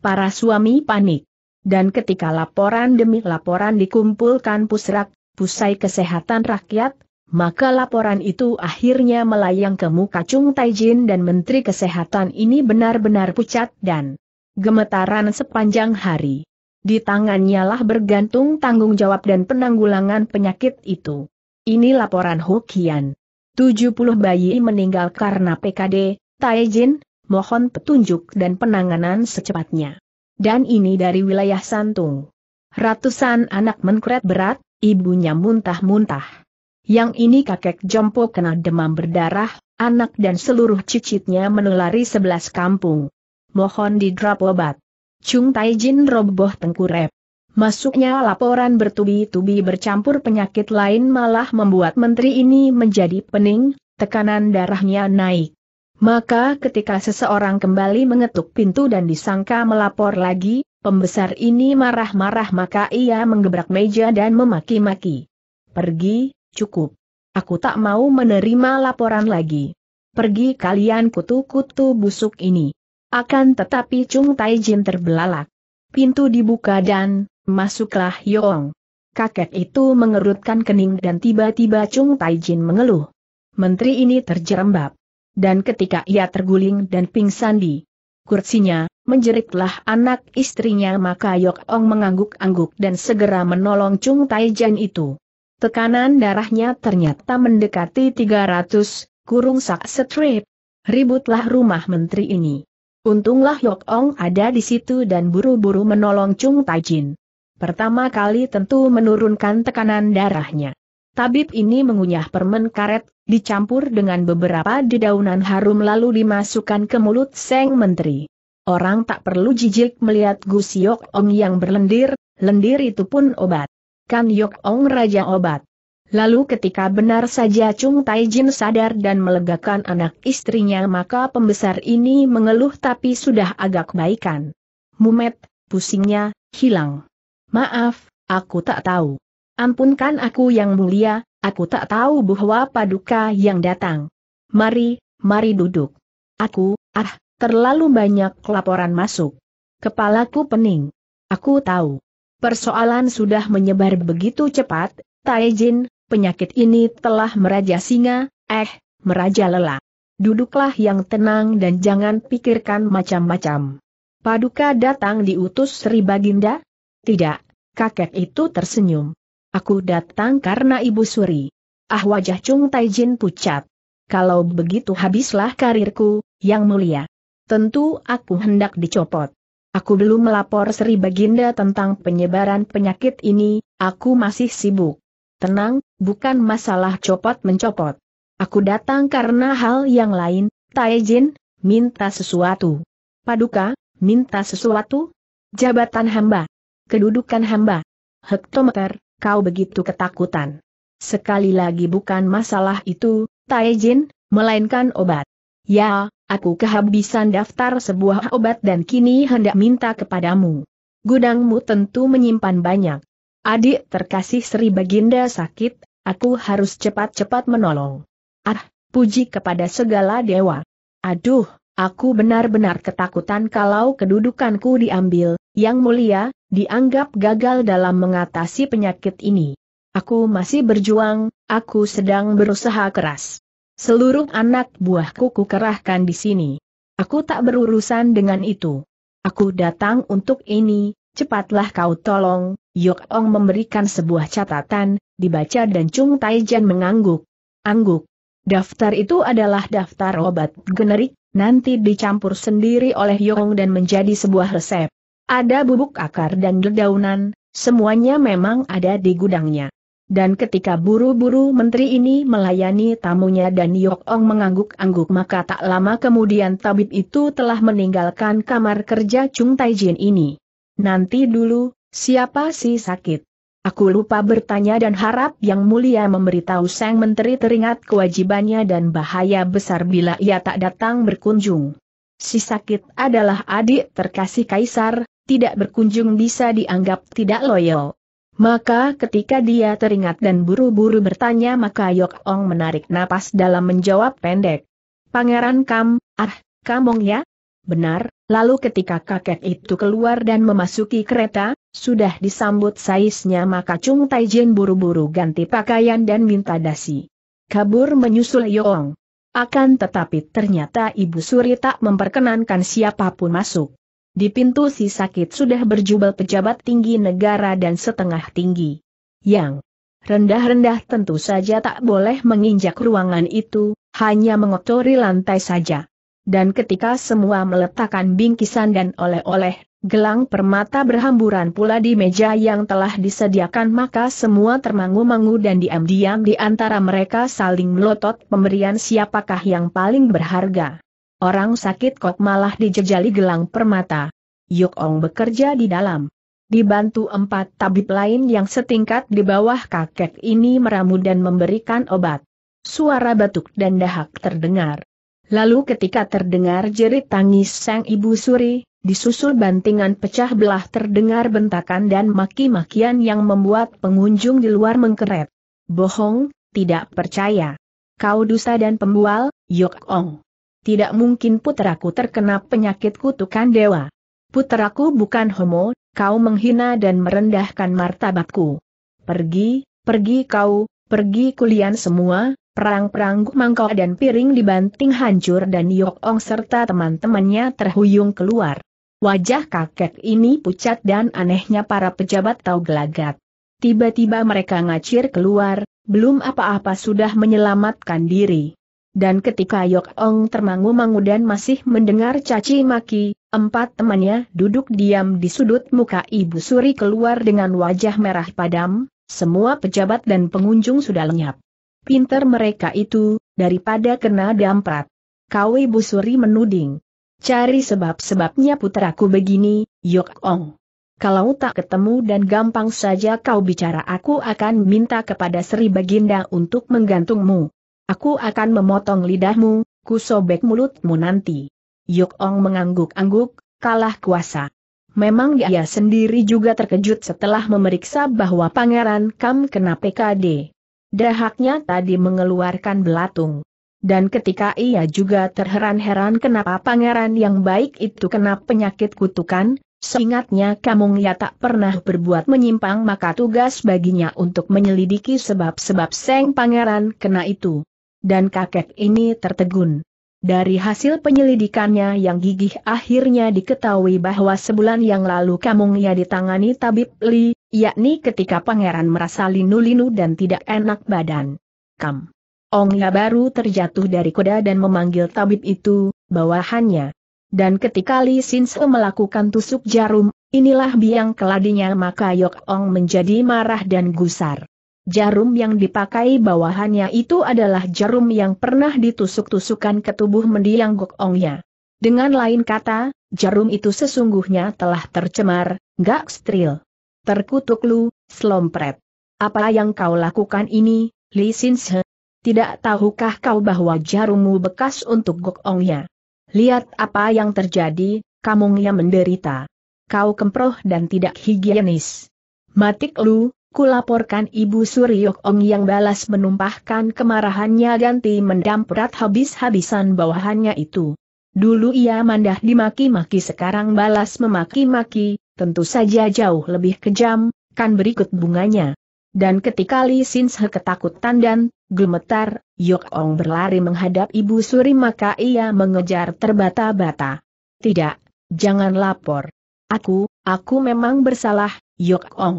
Para suami panik dan ketika laporan demi laporan dikumpulkan pusrak, pusai kesehatan rakyat, maka laporan itu akhirnya melayang ke muka Chung Taijin dan Menteri Kesehatan ini benar-benar pucat dan gemetaran sepanjang hari. Di tangannya lah bergantung tanggung jawab dan penanggulangan penyakit itu. Ini laporan Hokian. 70 bayi meninggal karena PKD, Taijin, mohon petunjuk dan penanganan secepatnya dan ini dari wilayah Santung. Ratusan anak menkret berat, ibunya muntah-muntah. Yang ini kakek Jompo kena demam berdarah, anak dan seluruh cicitnya menulari sebelas kampung. Mohon didrap obat. Chung Taijin roboh tengkurep. Masuknya laporan bertubi-tubi bercampur penyakit lain malah membuat menteri ini menjadi pening, tekanan darahnya naik. Maka ketika seseorang kembali mengetuk pintu dan disangka melapor lagi, pembesar ini marah-marah maka ia menggebrak meja dan memaki-maki. Pergi, cukup. Aku tak mau menerima laporan lagi. Pergi kalian kutu-kutu busuk ini. Akan tetapi Chung Tai Jin terbelalak. Pintu dibuka dan, masuklah Yong. Kakek itu mengerutkan kening dan tiba-tiba Chung Tai Jin mengeluh. Menteri ini terjerembab dan ketika ia terguling dan pingsan di kursinya, menjeritlah anak istrinya maka Yok Ong mengangguk-angguk dan segera menolong Chung Tai Jan itu. Tekanan darahnya ternyata mendekati 300, kurung sak setrip. Ributlah rumah menteri ini. Untunglah Yok Ong ada di situ dan buru-buru menolong Chung Tai Jin. Pertama kali tentu menurunkan tekanan darahnya. Tabib ini mengunyah permen karet dicampur dengan beberapa dedaunan harum lalu dimasukkan ke mulut Seng Menteri. Orang tak perlu jijik melihat Gus Yok Ong yang berlendir, lendir itu pun obat. Kan Yok Ong Raja Obat. Lalu ketika benar saja Chung Taijin sadar dan melegakan anak istrinya maka pembesar ini mengeluh tapi sudah agak baikan. Mumet, pusingnya, hilang. Maaf, aku tak tahu. Ampunkan aku yang mulia, Aku tak tahu bahwa paduka yang datang. Mari, mari duduk. Aku, ah, terlalu banyak laporan masuk. Kepalaku pening. Aku tahu. Persoalan sudah menyebar begitu cepat, Taijin, penyakit ini telah meraja singa, eh, meraja lelah. Duduklah yang tenang dan jangan pikirkan macam-macam. Paduka datang diutus Sri Baginda? Tidak, kakek itu tersenyum. Aku datang karena Ibu Suri. Ah wajah Chung Taijin pucat. Kalau begitu habislah karirku, Yang Mulia. Tentu aku hendak dicopot. Aku belum melapor Sri Baginda tentang penyebaran penyakit ini, aku masih sibuk. Tenang, bukan masalah copot-mencopot. Aku datang karena hal yang lain, Taijin, minta sesuatu. Paduka, minta sesuatu? Jabatan hamba. Kedudukan hamba. Hektometer, kau begitu ketakutan. Sekali lagi bukan masalah itu, Taijin, melainkan obat. Ya, aku kehabisan daftar sebuah obat dan kini hendak minta kepadamu. Gudangmu tentu menyimpan banyak. Adik terkasih Sri Baginda sakit, aku harus cepat-cepat menolong. Ah, puji kepada segala dewa. Aduh, aku benar-benar ketakutan kalau kedudukanku diambil, yang mulia, dianggap gagal dalam mengatasi penyakit ini. Aku masih berjuang, aku sedang berusaha keras. Seluruh anak buahku kukerahkan di sini. Aku tak berurusan dengan itu. Aku datang untuk ini, cepatlah kau tolong, Yok Ong memberikan sebuah catatan, dibaca dan Chung Taijan mengangguk. Angguk. Daftar itu adalah daftar obat generik, nanti dicampur sendiri oleh Yong dan menjadi sebuah resep. Ada bubuk akar dan dedaunan, semuanya memang ada di gudangnya. Dan ketika buru-buru menteri ini melayani tamunya dan Yok Ong mengangguk-angguk maka tak lama kemudian tabib itu telah meninggalkan kamar kerja Chung Tai Jin ini. Nanti dulu, siapa si sakit? Aku lupa bertanya dan harap yang mulia memberitahu sang menteri teringat kewajibannya dan bahaya besar bila ia tak datang berkunjung. Si sakit adalah adik terkasih kaisar, tidak berkunjung bisa dianggap tidak loyal. Maka ketika dia teringat dan buru-buru bertanya maka Yok Ong menarik napas dalam menjawab pendek. Pangeran Kam, ah, Kamong ya? Benar, lalu ketika kakek itu keluar dan memasuki kereta, sudah disambut saisnya maka Chung Taijin buru-buru ganti pakaian dan minta dasi. Kabur menyusul Yoong. Akan tetapi ternyata Ibu Suri tak memperkenankan siapapun masuk. Di pintu si sakit sudah berjubel pejabat tinggi negara dan setengah tinggi. Yang rendah-rendah tentu saja tak boleh menginjak ruangan itu, hanya mengotori lantai saja. Dan ketika semua meletakkan bingkisan dan oleh-oleh, gelang permata berhamburan pula di meja yang telah disediakan maka semua termangu-mangu dan diam-diam di antara mereka saling melotot pemberian siapakah yang paling berharga. Orang sakit kok malah dijejali gelang permata. Yuk Ong bekerja di dalam. Dibantu empat tabib lain yang setingkat di bawah kakek ini meramu dan memberikan obat. Suara batuk dan dahak terdengar. Lalu ketika terdengar jerit tangis sang ibu suri, disusul bantingan pecah belah terdengar bentakan dan maki-makian yang membuat pengunjung di luar mengkeret. Bohong, tidak percaya. Kau dusta dan pembual, yuk, Ong tidak mungkin puteraku terkena penyakit kutukan dewa. Puteraku bukan homo, kau menghina dan merendahkan martabatku. Pergi, pergi kau, pergi kulian semua, perang-perang mangkok dan piring dibanting hancur dan Yok Ong serta teman-temannya terhuyung keluar. Wajah kakek ini pucat dan anehnya para pejabat tahu gelagat. Tiba-tiba mereka ngacir keluar, belum apa-apa sudah menyelamatkan diri dan ketika Yok Ong termangu-mangu dan masih mendengar caci maki, empat temannya duduk diam di sudut muka Ibu Suri keluar dengan wajah merah padam, semua pejabat dan pengunjung sudah lenyap. Pinter mereka itu, daripada kena damprat. Kau Ibu Suri menuding. Cari sebab-sebabnya puteraku begini, Yok Ong. Kalau tak ketemu dan gampang saja kau bicara aku akan minta kepada Sri Baginda untuk menggantungmu. Aku akan memotong lidahmu, kusobek mulutmu nanti. Yuk Ong mengangguk-angguk, kalah kuasa. Memang dia sendiri juga terkejut setelah memeriksa bahwa Pangeran Kam kena PKD. Dahaknya tadi mengeluarkan belatung. Dan ketika ia juga terheran-heran kenapa pangeran yang baik itu kena penyakit kutukan, seingatnya Kamung ya tak pernah berbuat menyimpang maka tugas baginya untuk menyelidiki sebab-sebab seng pangeran kena itu dan kakek ini tertegun. Dari hasil penyelidikannya yang gigih akhirnya diketahui bahwa sebulan yang lalu kamungnya ditangani tabib Li, yakni ketika pangeran merasa linu-linu dan tidak enak badan. Kam. Ongnya baru terjatuh dari kuda dan memanggil tabib itu, bawahannya. Dan ketika Li Sinso melakukan tusuk jarum, inilah biang keladinya maka Yok Ong menjadi marah dan gusar. Jarum yang dipakai bawahannya itu adalah jarum yang pernah ditusuk-tusukan ke tubuh mendiang Gokongnya. Dengan lain kata, jarum itu sesungguhnya telah tercemar, gak steril. Terkutuk lu, slompret. Apa yang kau lakukan ini, Li Sinse? Tidak tahukah kau bahwa jarummu bekas untuk Gokongnya? Lihat apa yang terjadi, kamungnya menderita. Kau kemproh dan tidak higienis. Matik lu, kulaporkan Ibu Suryok Ong yang balas menumpahkan kemarahannya ganti mendamprat habis-habisan bawahannya itu. Dulu ia mandah dimaki-maki sekarang balas memaki-maki, tentu saja jauh lebih kejam, kan berikut bunganya. Dan ketika Li Sinshe ketakutan dan gemetar, Yok Ong berlari menghadap Ibu Suri maka ia mengejar terbata-bata. Tidak, jangan lapor. Aku, aku memang bersalah, Yok Ong.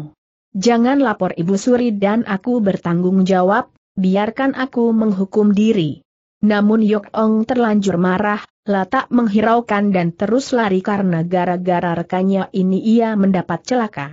Jangan lapor Ibu Suri dan aku bertanggung jawab, biarkan aku menghukum diri. Namun Yok Ong terlanjur marah, Latak menghiraukan dan terus lari karena gara-gara rekannya ini ia mendapat celaka.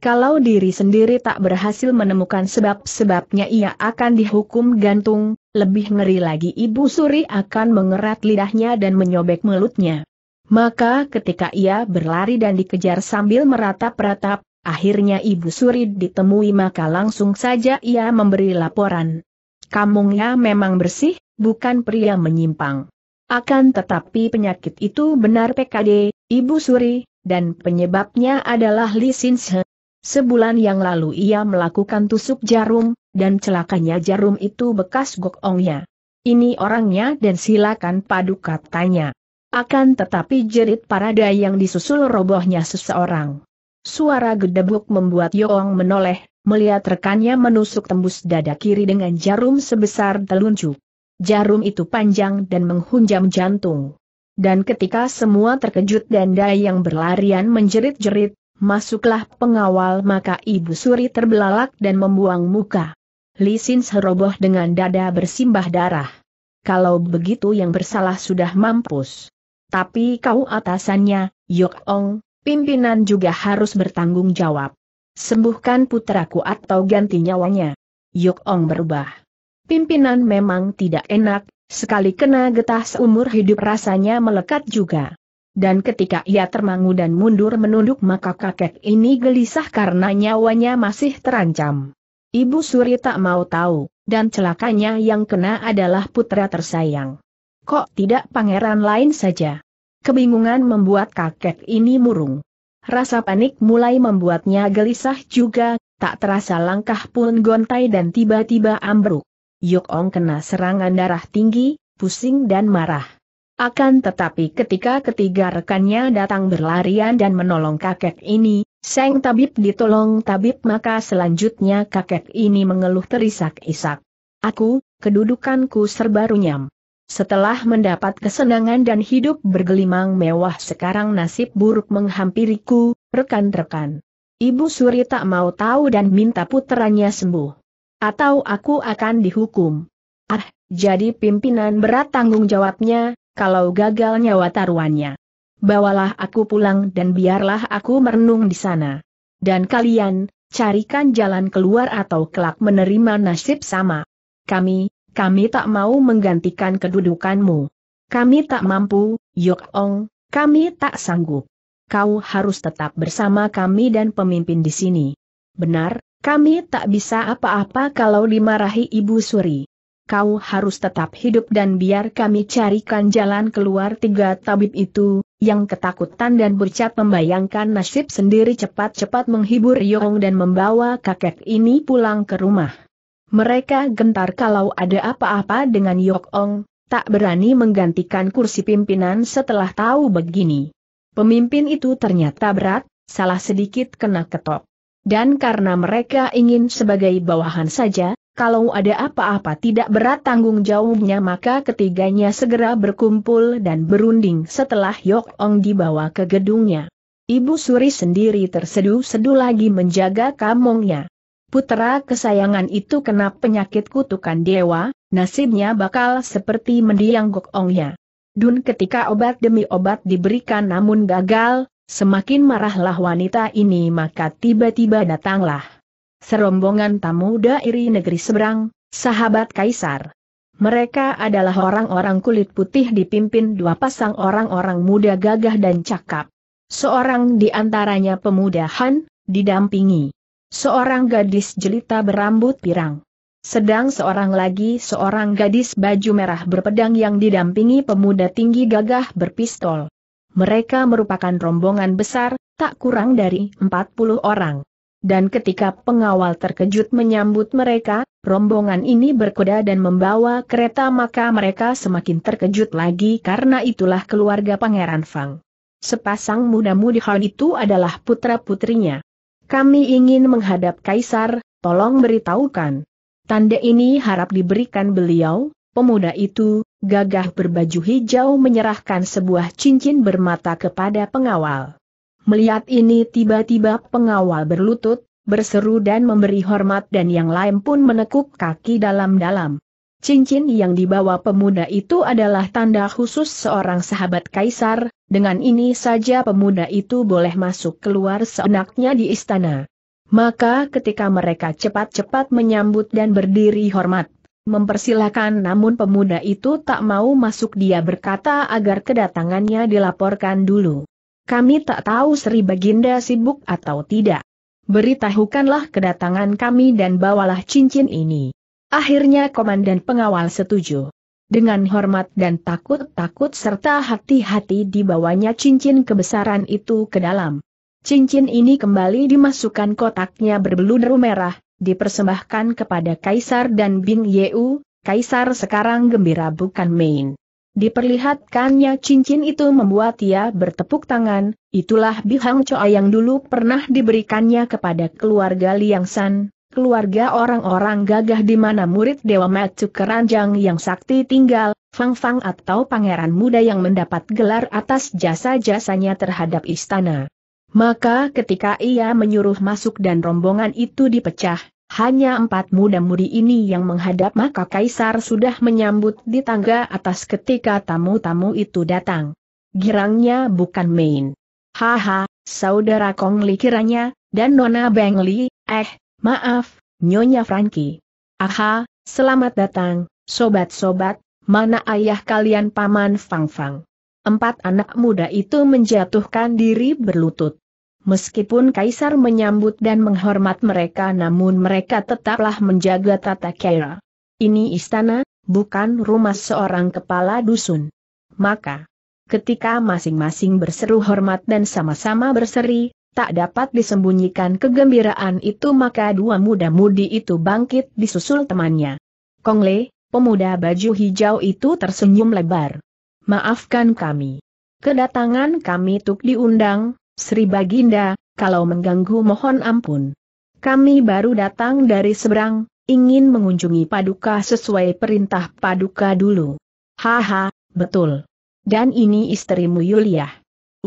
Kalau diri sendiri tak berhasil menemukan sebab-sebabnya ia akan dihukum gantung, lebih ngeri lagi Ibu Suri akan mengerat lidahnya dan menyobek mulutnya. Maka ketika ia berlari dan dikejar sambil meratap-ratap, Akhirnya Ibu suri ditemui maka langsung saja ia memberi laporan. Kamungnya memang bersih, bukan pria menyimpang. Akan tetapi penyakit itu benar PKD, Ibu Suri, dan penyebabnya adalah Li Sinse. Sebulan yang lalu ia melakukan tusuk jarum, dan celakanya jarum itu bekas gokongnya. Ini orangnya dan silakan padu tanya. Akan tetapi jerit parada yang disusul robohnya seseorang. Suara gedebuk membuat Yoong menoleh, melihat rekannya menusuk tembus dada kiri dengan jarum sebesar telunjuk. Jarum itu panjang dan menghunjam jantung. Dan ketika semua terkejut dan Dai yang berlarian menjerit-jerit, masuklah pengawal maka ibu suri terbelalak dan membuang muka. Lisin seroboh dengan dada bersimbah darah. Kalau begitu yang bersalah sudah mampus. Tapi kau atasannya, Yok Ong, Pimpinan juga harus bertanggung jawab. Sembuhkan putraku atau ganti nyawanya. Yuk, Ong berubah. Pimpinan memang tidak enak, sekali kena getah seumur hidup rasanya melekat juga. Dan ketika ia termangu dan mundur menunduk maka kakek ini gelisah karena nyawanya masih terancam. Ibu Suri tak mau tahu, dan celakanya yang kena adalah putra tersayang. Kok tidak pangeran lain saja? Kebingungan membuat kakek ini murung. Rasa panik mulai membuatnya gelisah juga, tak terasa langkah pun gontai dan tiba-tiba ambruk. Yuk Ong kena serangan darah tinggi, pusing dan marah. Akan tetapi ketika ketiga rekannya datang berlarian dan menolong kakek ini, Seng tabib ditolong tabib maka selanjutnya kakek ini mengeluh terisak-isak. Aku, kedudukanku serba runyam. Setelah mendapat kesenangan dan hidup bergelimang mewah sekarang nasib buruk menghampiriku, rekan-rekan. Ibu Suri tak mau tahu dan minta putranya sembuh. Atau aku akan dihukum. Ah, jadi pimpinan berat tanggung jawabnya, kalau gagal nyawa taruhannya. Bawalah aku pulang dan biarlah aku merenung di sana. Dan kalian, carikan jalan keluar atau kelak menerima nasib sama. Kami, kami tak mau menggantikan kedudukanmu. Kami tak mampu, Yok Ong, kami tak sanggup. Kau harus tetap bersama kami dan pemimpin di sini. Benar, kami tak bisa apa-apa kalau dimarahi Ibu Suri. Kau harus tetap hidup dan biar kami carikan jalan keluar tiga tabib itu, yang ketakutan dan bercat membayangkan nasib sendiri cepat-cepat menghibur Yong dan membawa kakek ini pulang ke rumah. Mereka gentar kalau ada apa-apa dengan Yok Ong, tak berani menggantikan kursi pimpinan setelah tahu begini. Pemimpin itu ternyata berat, salah sedikit kena ketok. Dan karena mereka ingin sebagai bawahan saja, kalau ada apa-apa tidak berat tanggung jawabnya maka ketiganya segera berkumpul dan berunding setelah Yok Ong dibawa ke gedungnya. Ibu Suri sendiri terseduh-seduh lagi menjaga kamongnya putra kesayangan itu kena penyakit kutukan dewa, nasibnya bakal seperti mendiang gokongnya. Dun ketika obat demi obat diberikan namun gagal, semakin marahlah wanita ini maka tiba-tiba datanglah serombongan tamu dari negeri seberang, sahabat kaisar. Mereka adalah orang-orang kulit putih dipimpin dua pasang orang-orang muda gagah dan cakap. Seorang di antaranya pemuda Han, didampingi Seorang gadis jelita berambut pirang. Sedang seorang lagi seorang gadis baju merah berpedang yang didampingi pemuda tinggi gagah berpistol. Mereka merupakan rombongan besar, tak kurang dari 40 orang. Dan ketika pengawal terkejut menyambut mereka, rombongan ini berkuda dan membawa kereta maka mereka semakin terkejut lagi karena itulah keluarga Pangeran Fang. Sepasang muda-mudi hal itu adalah putra-putrinya. Kami ingin menghadap Kaisar, tolong beritahukan. Tanda ini harap diberikan beliau, pemuda itu, gagah berbaju hijau menyerahkan sebuah cincin bermata kepada pengawal. Melihat ini tiba-tiba pengawal berlutut, berseru dan memberi hormat dan yang lain pun menekuk kaki dalam-dalam. Cincin yang dibawa pemuda itu adalah tanda khusus seorang sahabat kaisar, dengan ini saja pemuda itu boleh masuk keluar seenaknya di istana. Maka ketika mereka cepat-cepat menyambut dan berdiri hormat, mempersilahkan namun pemuda itu tak mau masuk dia berkata agar kedatangannya dilaporkan dulu. Kami tak tahu Sri Baginda sibuk atau tidak. Beritahukanlah kedatangan kami dan bawalah cincin ini. Akhirnya komandan pengawal setuju. Dengan hormat dan takut-takut serta hati-hati dibawanya cincin kebesaran itu ke dalam. Cincin ini kembali dimasukkan kotaknya berbeludru merah, dipersembahkan kepada Kaisar dan Bing Yeu, Kaisar sekarang gembira bukan main. Diperlihatkannya cincin itu membuat ia bertepuk tangan, itulah Bihang Choa yang dulu pernah diberikannya kepada keluarga Liang San, keluarga orang-orang gagah di mana murid Dewa Macu Keranjang yang sakti tinggal, Fang Fang atau pangeran muda yang mendapat gelar atas jasa-jasanya terhadap istana. Maka ketika ia menyuruh masuk dan rombongan itu dipecah, hanya empat muda-mudi ini yang menghadap maka Kaisar sudah menyambut di tangga atas ketika tamu-tamu itu datang. Girangnya bukan main. Haha, saudara Kongli kiranya, dan Nona Bengli, eh, Maaf, Nyonya Frankie. Aha, selamat datang, sobat-sobat, mana ayah kalian paman Fang Fang. Empat anak muda itu menjatuhkan diri berlutut. Meskipun Kaisar menyambut dan menghormat mereka namun mereka tetaplah menjaga tata kera. Ini istana, bukan rumah seorang kepala dusun. Maka, ketika masing-masing berseru hormat dan sama-sama berseri, tak dapat disembunyikan kegembiraan itu maka dua muda-mudi itu bangkit disusul temannya. Kong Le, pemuda baju hijau itu tersenyum lebar. Maafkan kami. Kedatangan kami tuk diundang, Sri Baginda, kalau mengganggu mohon ampun. Kami baru datang dari seberang, ingin mengunjungi paduka sesuai perintah paduka dulu. Haha, betul. Dan ini istrimu Yulia.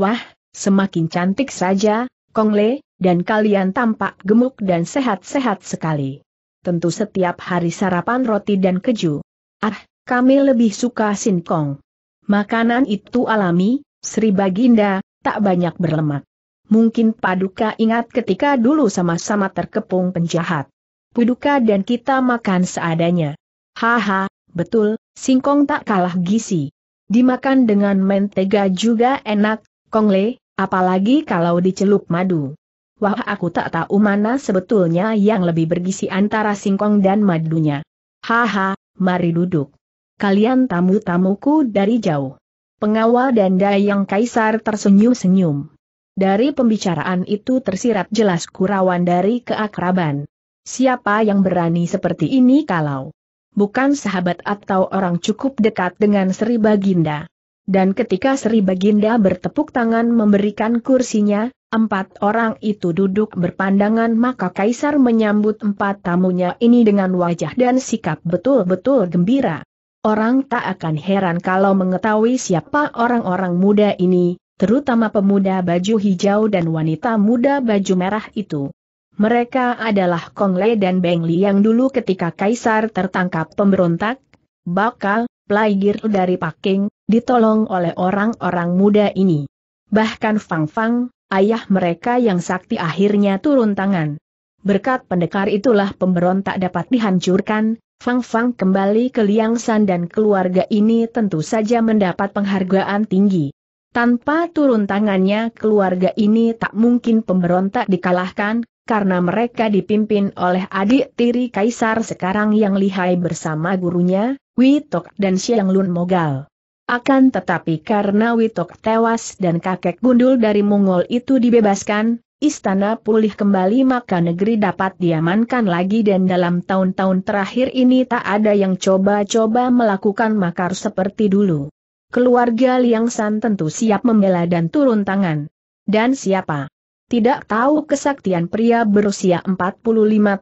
Wah, semakin cantik saja, Kong Le, dan kalian tampak gemuk dan sehat-sehat sekali. Tentu setiap hari sarapan roti dan keju. Ah, kami lebih suka singkong. Makanan itu alami, Sri Baginda, tak banyak berlemak. Mungkin Paduka ingat ketika dulu sama-sama terkepung penjahat. Paduka dan kita makan seadanya. Haha, betul, singkong tak kalah gizi. Dimakan dengan mentega juga enak, Kong Le, Apalagi kalau dicelup madu. Wah aku tak tahu mana sebetulnya yang lebih bergisi antara singkong dan madunya. Haha, mari duduk. Kalian tamu-tamuku dari jauh. Pengawal dan Dayang Kaisar tersenyum-senyum. Dari pembicaraan itu tersirat jelas kurawan dari keakraban. Siapa yang berani seperti ini kalau bukan sahabat atau orang cukup dekat dengan Sri Baginda? Dan ketika Sri Baginda bertepuk tangan memberikan kursinya, empat orang itu duduk berpandangan maka Kaisar menyambut empat tamunya ini dengan wajah dan sikap betul-betul gembira. Orang tak akan heran kalau mengetahui siapa orang-orang muda ini, terutama pemuda baju hijau dan wanita muda baju merah itu. Mereka adalah Kong Le dan Beng Li yang dulu ketika Kaisar tertangkap pemberontak, bakal, playgir dari Paking, ditolong oleh orang-orang muda ini. Bahkan Fang Fang, ayah mereka yang sakti akhirnya turun tangan. Berkat pendekar itulah pemberontak dapat dihancurkan, Fang Fang kembali ke Liang San dan keluarga ini tentu saja mendapat penghargaan tinggi. Tanpa turun tangannya keluarga ini tak mungkin pemberontak dikalahkan, karena mereka dipimpin oleh adik tiri Kaisar sekarang yang lihai bersama gurunya, Witok dan Xiang Lun Mogal. Akan tetapi karena Witok tewas dan kakek gundul dari Mongol itu dibebaskan, istana pulih kembali maka negeri dapat diamankan lagi dan dalam tahun-tahun terakhir ini tak ada yang coba-coba melakukan makar seperti dulu. Keluarga Liang San tentu siap membela dan turun tangan. Dan siapa? Tidak tahu kesaktian pria berusia 45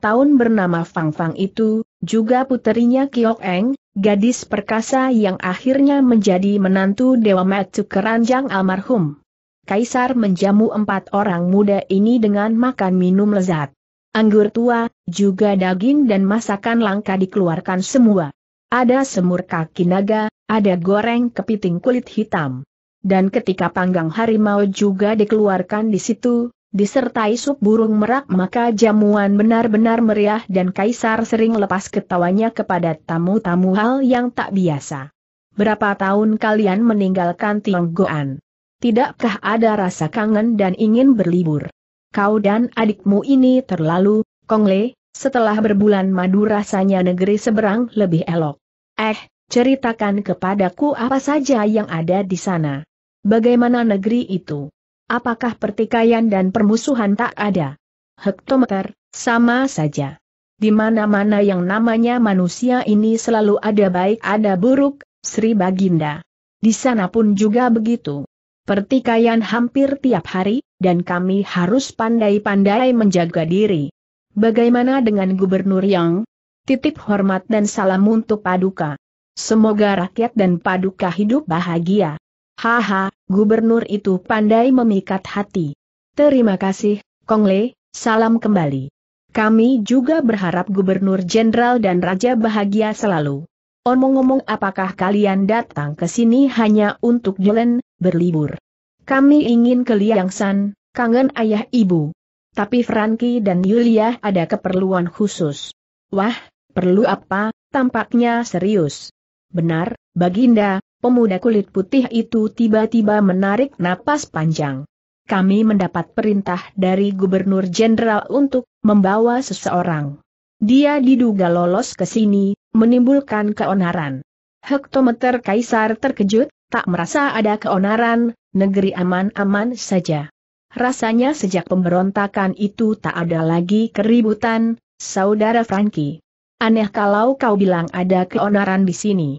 tahun bernama Fang Fang itu, juga puterinya Kiok Eng, gadis perkasa yang akhirnya menjadi menantu Dewa Matsu Keranjang almarhum. Kaisar menjamu empat orang muda ini dengan makan minum lezat. Anggur tua, juga daging dan masakan langka dikeluarkan semua. Ada semur kaki naga, ada goreng kepiting kulit hitam. Dan ketika panggang harimau juga dikeluarkan di situ, disertai sup burung merak maka jamuan benar-benar meriah dan kaisar sering lepas ketawanya kepada tamu-tamu hal yang tak biasa. Berapa tahun kalian meninggalkan Tionggoan? Tidakkah ada rasa kangen dan ingin berlibur? Kau dan adikmu ini terlalu, Kongle, setelah berbulan madu rasanya negeri seberang lebih elok. Eh, ceritakan kepadaku apa saja yang ada di sana. Bagaimana negeri itu? Apakah pertikaian dan permusuhan tak ada? Hektometer, sama saja. Di mana-mana yang namanya manusia ini selalu ada baik ada buruk, Sri Baginda. Di sana pun juga begitu. Pertikaian hampir tiap hari, dan kami harus pandai-pandai menjaga diri. Bagaimana dengan Gubernur Yang? Titip hormat dan salam untuk Paduka. Semoga rakyat dan Paduka hidup bahagia. Haha, gubernur itu pandai memikat hati. Terima kasih, Kong Le. salam kembali. Kami juga berharap Gubernur Jenderal dan Raja bahagia selalu. Omong-omong apakah kalian datang ke sini hanya untuk jalan, berlibur? Kami ingin ke Liangsan, kangen ayah ibu. Tapi Franky dan Yulia ada keperluan khusus. Wah, perlu apa, tampaknya serius. Benar, Baginda, pemuda kulit putih itu tiba-tiba menarik napas panjang. Kami mendapat perintah dari Gubernur Jenderal untuk membawa seseorang. Dia diduga lolos ke sini, menimbulkan keonaran. Hektometer Kaisar terkejut, tak merasa ada keonaran, negeri aman-aman saja. Rasanya sejak pemberontakan itu tak ada lagi keributan, saudara Franky. Aneh kalau kau bilang ada keonaran di sini.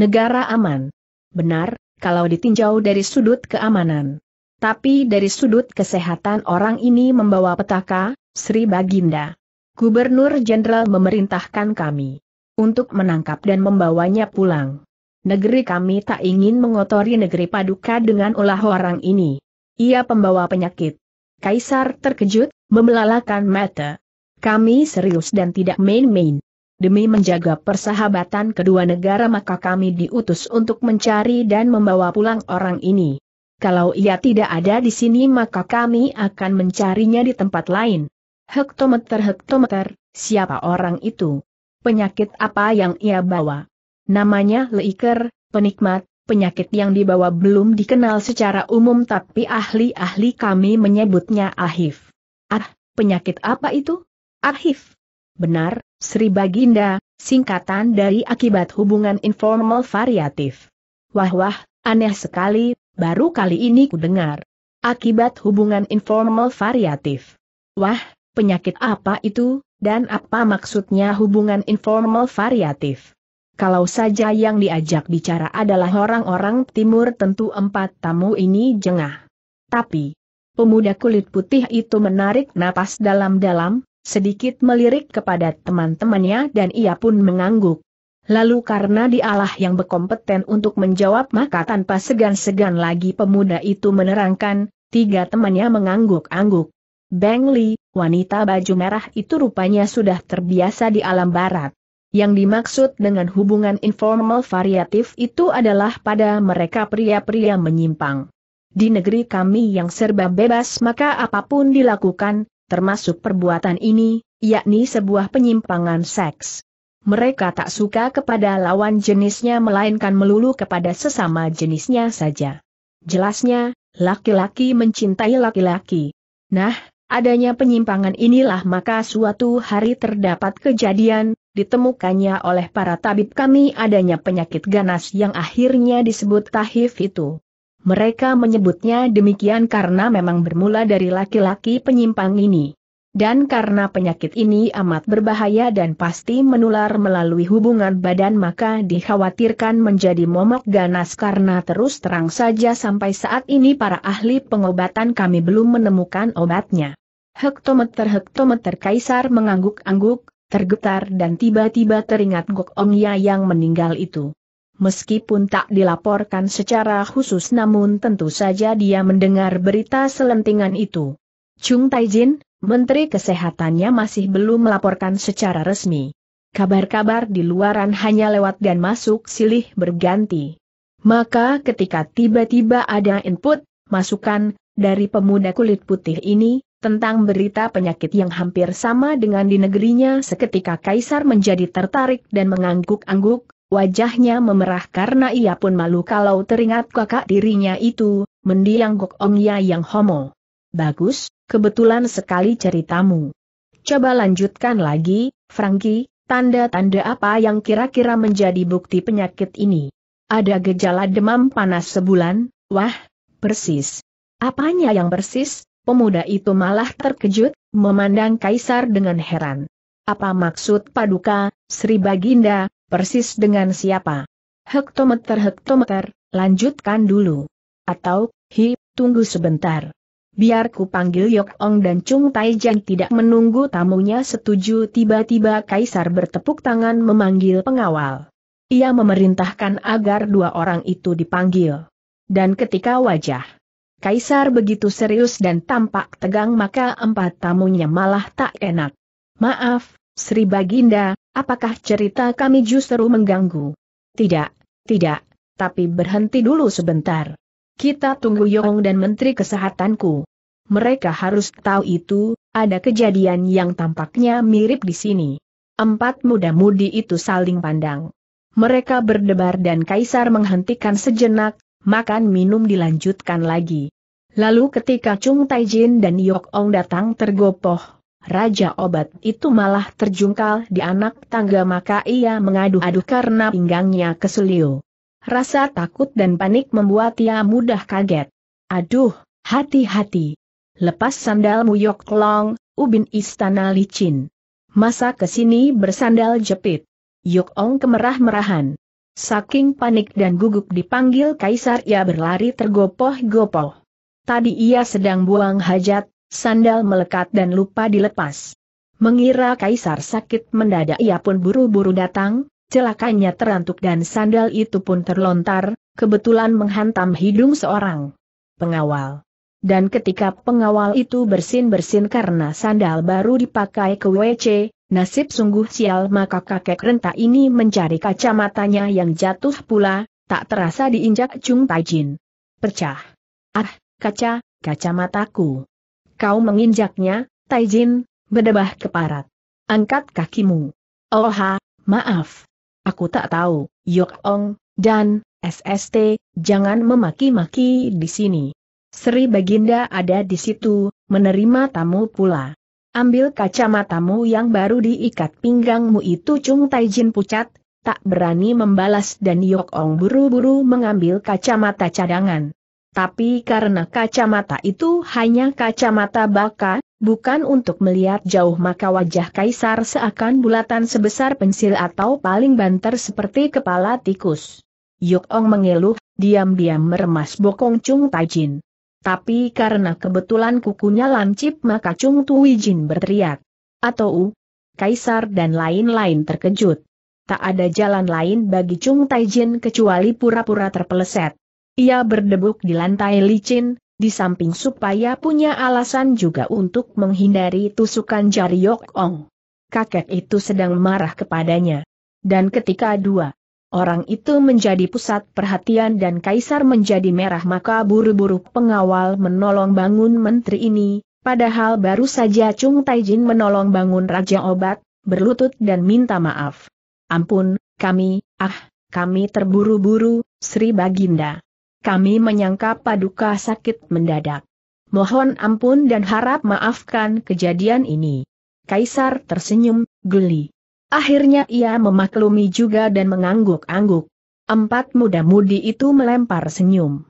Negara aman benar, kalau ditinjau dari sudut keamanan. Tapi dari sudut kesehatan orang ini membawa petaka, Sri Baginda. Gubernur Jenderal memerintahkan kami untuk menangkap dan membawanya pulang. Negeri kami tak ingin mengotori negeri paduka dengan ulah orang ini. Ia pembawa penyakit. Kaisar terkejut, memelalakan mata. Kami serius dan tidak main-main. Demi menjaga persahabatan kedua negara maka kami diutus untuk mencari dan membawa pulang orang ini. Kalau ia tidak ada di sini maka kami akan mencarinya di tempat lain. Hektometer-hektometer, siapa orang itu? Penyakit apa yang ia bawa? Namanya Leiker, penikmat, penyakit yang dibawa belum dikenal secara umum tapi ahli-ahli kami menyebutnya ahif. Ah, penyakit apa itu? Ahif. Benar, Sri Baginda, singkatan dari akibat hubungan informal variatif. Wah-wah, aneh sekali, baru kali ini ku dengar. Akibat hubungan informal variatif. Wah, penyakit apa itu, dan apa maksudnya hubungan informal variatif? Kalau saja yang diajak bicara adalah orang-orang timur tentu empat tamu ini jengah. Tapi, pemuda kulit putih itu menarik napas dalam-dalam, sedikit melirik kepada teman-temannya dan ia pun mengangguk. Lalu karena dialah yang berkompeten untuk menjawab maka tanpa segan-segan lagi pemuda itu menerangkan, tiga temannya mengangguk-angguk. Beng Li, wanita baju merah itu rupanya sudah terbiasa di alam barat. Yang dimaksud dengan hubungan informal variatif itu adalah pada mereka pria-pria menyimpang. Di negeri kami yang serba bebas maka apapun dilakukan, termasuk perbuatan ini, yakni sebuah penyimpangan seks. Mereka tak suka kepada lawan jenisnya melainkan melulu kepada sesama jenisnya saja. Jelasnya, laki-laki mencintai laki-laki. Nah, adanya penyimpangan inilah maka suatu hari terdapat kejadian, ditemukannya oleh para tabib kami adanya penyakit ganas yang akhirnya disebut tahif itu. Mereka menyebutnya demikian karena memang bermula dari laki-laki penyimpang ini. Dan karena penyakit ini amat berbahaya dan pasti menular melalui hubungan badan maka dikhawatirkan menjadi momok ganas karena terus terang saja sampai saat ini para ahli pengobatan kami belum menemukan obatnya. Hektometer-hektometer kaisar mengangguk-angguk, tergetar dan tiba-tiba teringat Gok Ongya yang meninggal itu meskipun tak dilaporkan secara khusus namun tentu saja dia mendengar berita selentingan itu. Chung Taijin, Menteri Kesehatannya masih belum melaporkan secara resmi. Kabar-kabar di luaran hanya lewat dan masuk silih berganti. Maka ketika tiba-tiba ada input, masukan, dari pemuda kulit putih ini, tentang berita penyakit yang hampir sama dengan di negerinya seketika Kaisar menjadi tertarik dan mengangguk-angguk, Wajahnya memerah karena ia pun malu kalau teringat kakak dirinya itu, mendiang Gok Ong Ya yang homo. Bagus, kebetulan sekali ceritamu. Coba lanjutkan lagi, Franky. tanda-tanda apa yang kira-kira menjadi bukti penyakit ini? Ada gejala demam panas sebulan, wah, persis. Apanya yang persis? Pemuda itu malah terkejut, memandang Kaisar dengan heran. Apa maksud Paduka, Sri Baginda, Persis dengan siapa? Hektometer-hektometer, lanjutkan dulu. Atau, hi, tunggu sebentar. Biar ku panggil Yok Ong dan Chung Taijan tidak menunggu tamunya setuju tiba-tiba Kaisar bertepuk tangan memanggil pengawal. Ia memerintahkan agar dua orang itu dipanggil. Dan ketika wajah Kaisar begitu serius dan tampak tegang maka empat tamunya malah tak enak. Maaf, Sri Baginda, apakah cerita kami justru mengganggu? Tidak, tidak, tapi berhenti dulu sebentar. Kita tunggu Yong dan Menteri Kesehatanku. Mereka harus tahu itu, ada kejadian yang tampaknya mirip di sini. Empat muda-mudi itu saling pandang. Mereka berdebar dan Kaisar menghentikan sejenak, makan minum dilanjutkan lagi. Lalu ketika Chung Taijin dan Yok Ong datang tergopoh, Raja obat itu malah terjungkal di anak tangga maka ia mengadu-adu karena pinggangnya keselio. Rasa takut dan panik membuat ia mudah kaget. Aduh, hati-hati. Lepas sandalmu Yok Long, ubin istana licin. Masa kesini bersandal jepit. Yok Ong kemerah-merahan. Saking panik dan gugup dipanggil kaisar ia berlari tergopoh-gopoh. Tadi ia sedang buang hajat, Sandal melekat dan lupa dilepas. Mengira kaisar sakit mendadak ia pun buru-buru datang, celakanya terantuk dan sandal itu pun terlontar, kebetulan menghantam hidung seorang pengawal. Dan ketika pengawal itu bersin-bersin karena sandal baru dipakai ke WC, nasib sungguh sial maka kakek renta ini mencari kacamatanya yang jatuh pula, tak terasa diinjak Tai Taijin. Percah. Ah, kaca, kacamataku. Kau menginjaknya, Taijin, berdebah keparat. Angkat kakimu. Oha, maaf. Aku tak tahu, Yok Ong, dan SST, jangan memaki-maki di sini. Sri Baginda ada di situ, menerima tamu pula. Ambil kacamatamu yang baru diikat pinggangmu itu Chung Taijin pucat, tak berani membalas dan Yok Ong buru-buru mengambil kacamata cadangan. Tapi karena kacamata itu hanya kacamata baka, bukan untuk melihat jauh maka wajah kaisar seakan bulatan sebesar pensil atau paling banter seperti kepala tikus. Yuk Ong mengeluh, diam-diam meremas bokong Chung Tajin. Tapi karena kebetulan kukunya lancip maka Chung Tuijin berteriak. Atau, u? kaisar dan lain-lain terkejut. Tak ada jalan lain bagi Chung Taijin kecuali pura-pura terpeleset. Ia berdebuk di lantai licin, di samping supaya punya alasan juga untuk menghindari tusukan jari Yok Ong. Kakek itu sedang marah kepadanya. Dan ketika dua orang itu menjadi pusat perhatian dan kaisar menjadi merah maka buru-buru pengawal menolong bangun menteri ini, padahal baru saja Chung Taijin menolong bangun Raja Obat, berlutut dan minta maaf. Ampun, kami, ah, kami terburu-buru, Sri Baginda kami menyangka paduka sakit mendadak. Mohon ampun dan harap maafkan kejadian ini. Kaisar tersenyum, geli. Akhirnya ia memaklumi juga dan mengangguk-angguk. Empat muda-mudi itu melempar senyum.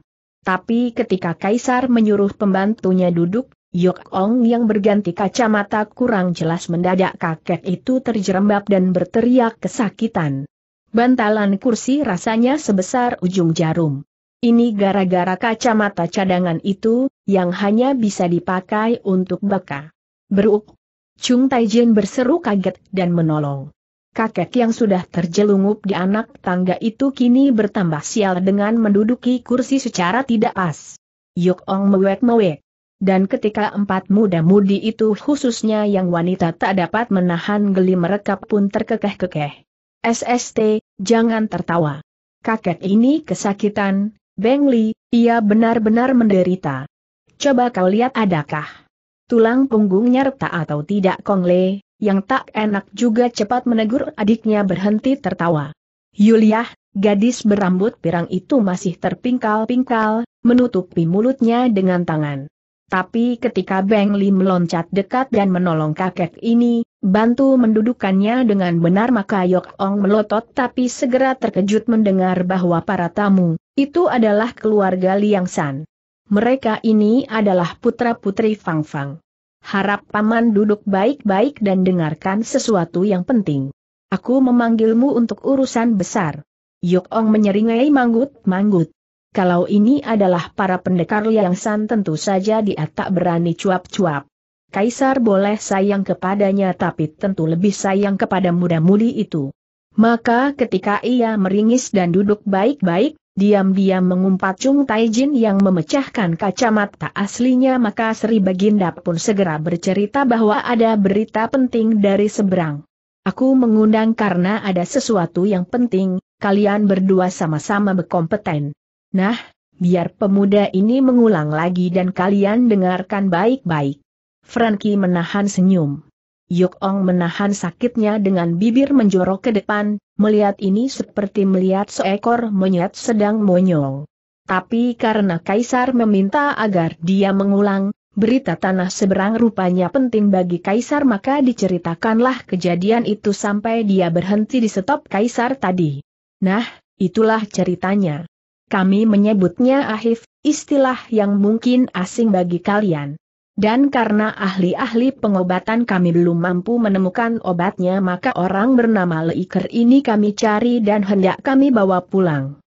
Tapi ketika Kaisar menyuruh pembantunya duduk, Yok Ong yang berganti kacamata kurang jelas mendadak kakek itu terjerembab dan berteriak kesakitan. Bantalan kursi rasanya sebesar ujung jarum. Ini gara-gara kacamata cadangan itu, yang hanya bisa dipakai untuk baka. Beruk. Chung Taijin berseru kaget dan menolong. Kakek yang sudah terjelungup di anak tangga itu kini bertambah sial dengan menduduki kursi secara tidak pas. Yuk Ong mewek-mewek. Dan ketika empat muda-mudi itu khususnya yang wanita tak dapat menahan geli mereka pun terkekeh-kekeh. SST, jangan tertawa. Kakek ini kesakitan, Beng Li, ia benar-benar menderita. Coba kau lihat adakah tulang punggungnya retak atau tidak Kong Le, yang tak enak juga cepat menegur adiknya berhenti tertawa. Yuliah, gadis berambut pirang itu masih terpingkal-pingkal, menutupi mulutnya dengan tangan. Tapi ketika Beng Li meloncat dekat dan menolong kakek ini, Bantu mendudukannya dengan benar maka Yok Ong melotot tapi segera terkejut mendengar bahwa para tamu, itu adalah keluarga Liang San. Mereka ini adalah putra-putri Fang Fang. Harap paman duduk baik-baik dan dengarkan sesuatu yang penting. Aku memanggilmu untuk urusan besar. Yok Ong menyeringai manggut-manggut. Kalau ini adalah para pendekar Liang San tentu saja dia tak berani cuap-cuap. Kaisar boleh sayang kepadanya tapi tentu lebih sayang kepada muda mudi itu. Maka ketika ia meringis dan duduk baik-baik, diam-diam mengumpat Chung Taijin yang memecahkan kacamata aslinya maka Sri Baginda pun segera bercerita bahwa ada berita penting dari seberang. Aku mengundang karena ada sesuatu yang penting, kalian berdua sama-sama berkompeten. Nah, biar pemuda ini mengulang lagi dan kalian dengarkan baik-baik. Frankie menahan senyum. Yuk Ong menahan sakitnya dengan bibir menjorok ke depan, melihat ini seperti melihat seekor monyet sedang monyong. Tapi karena Kaisar meminta agar dia mengulang, berita tanah seberang rupanya penting bagi Kaisar maka diceritakanlah kejadian itu sampai dia berhenti di stop Kaisar tadi. Nah, itulah ceritanya. Kami menyebutnya ahif, istilah yang mungkin asing bagi kalian. Dan karena ahli-ahli pengobatan kami belum mampu menemukan obatnya maka orang bernama Leiker ini kami cari dan hendak kami bawa pulang.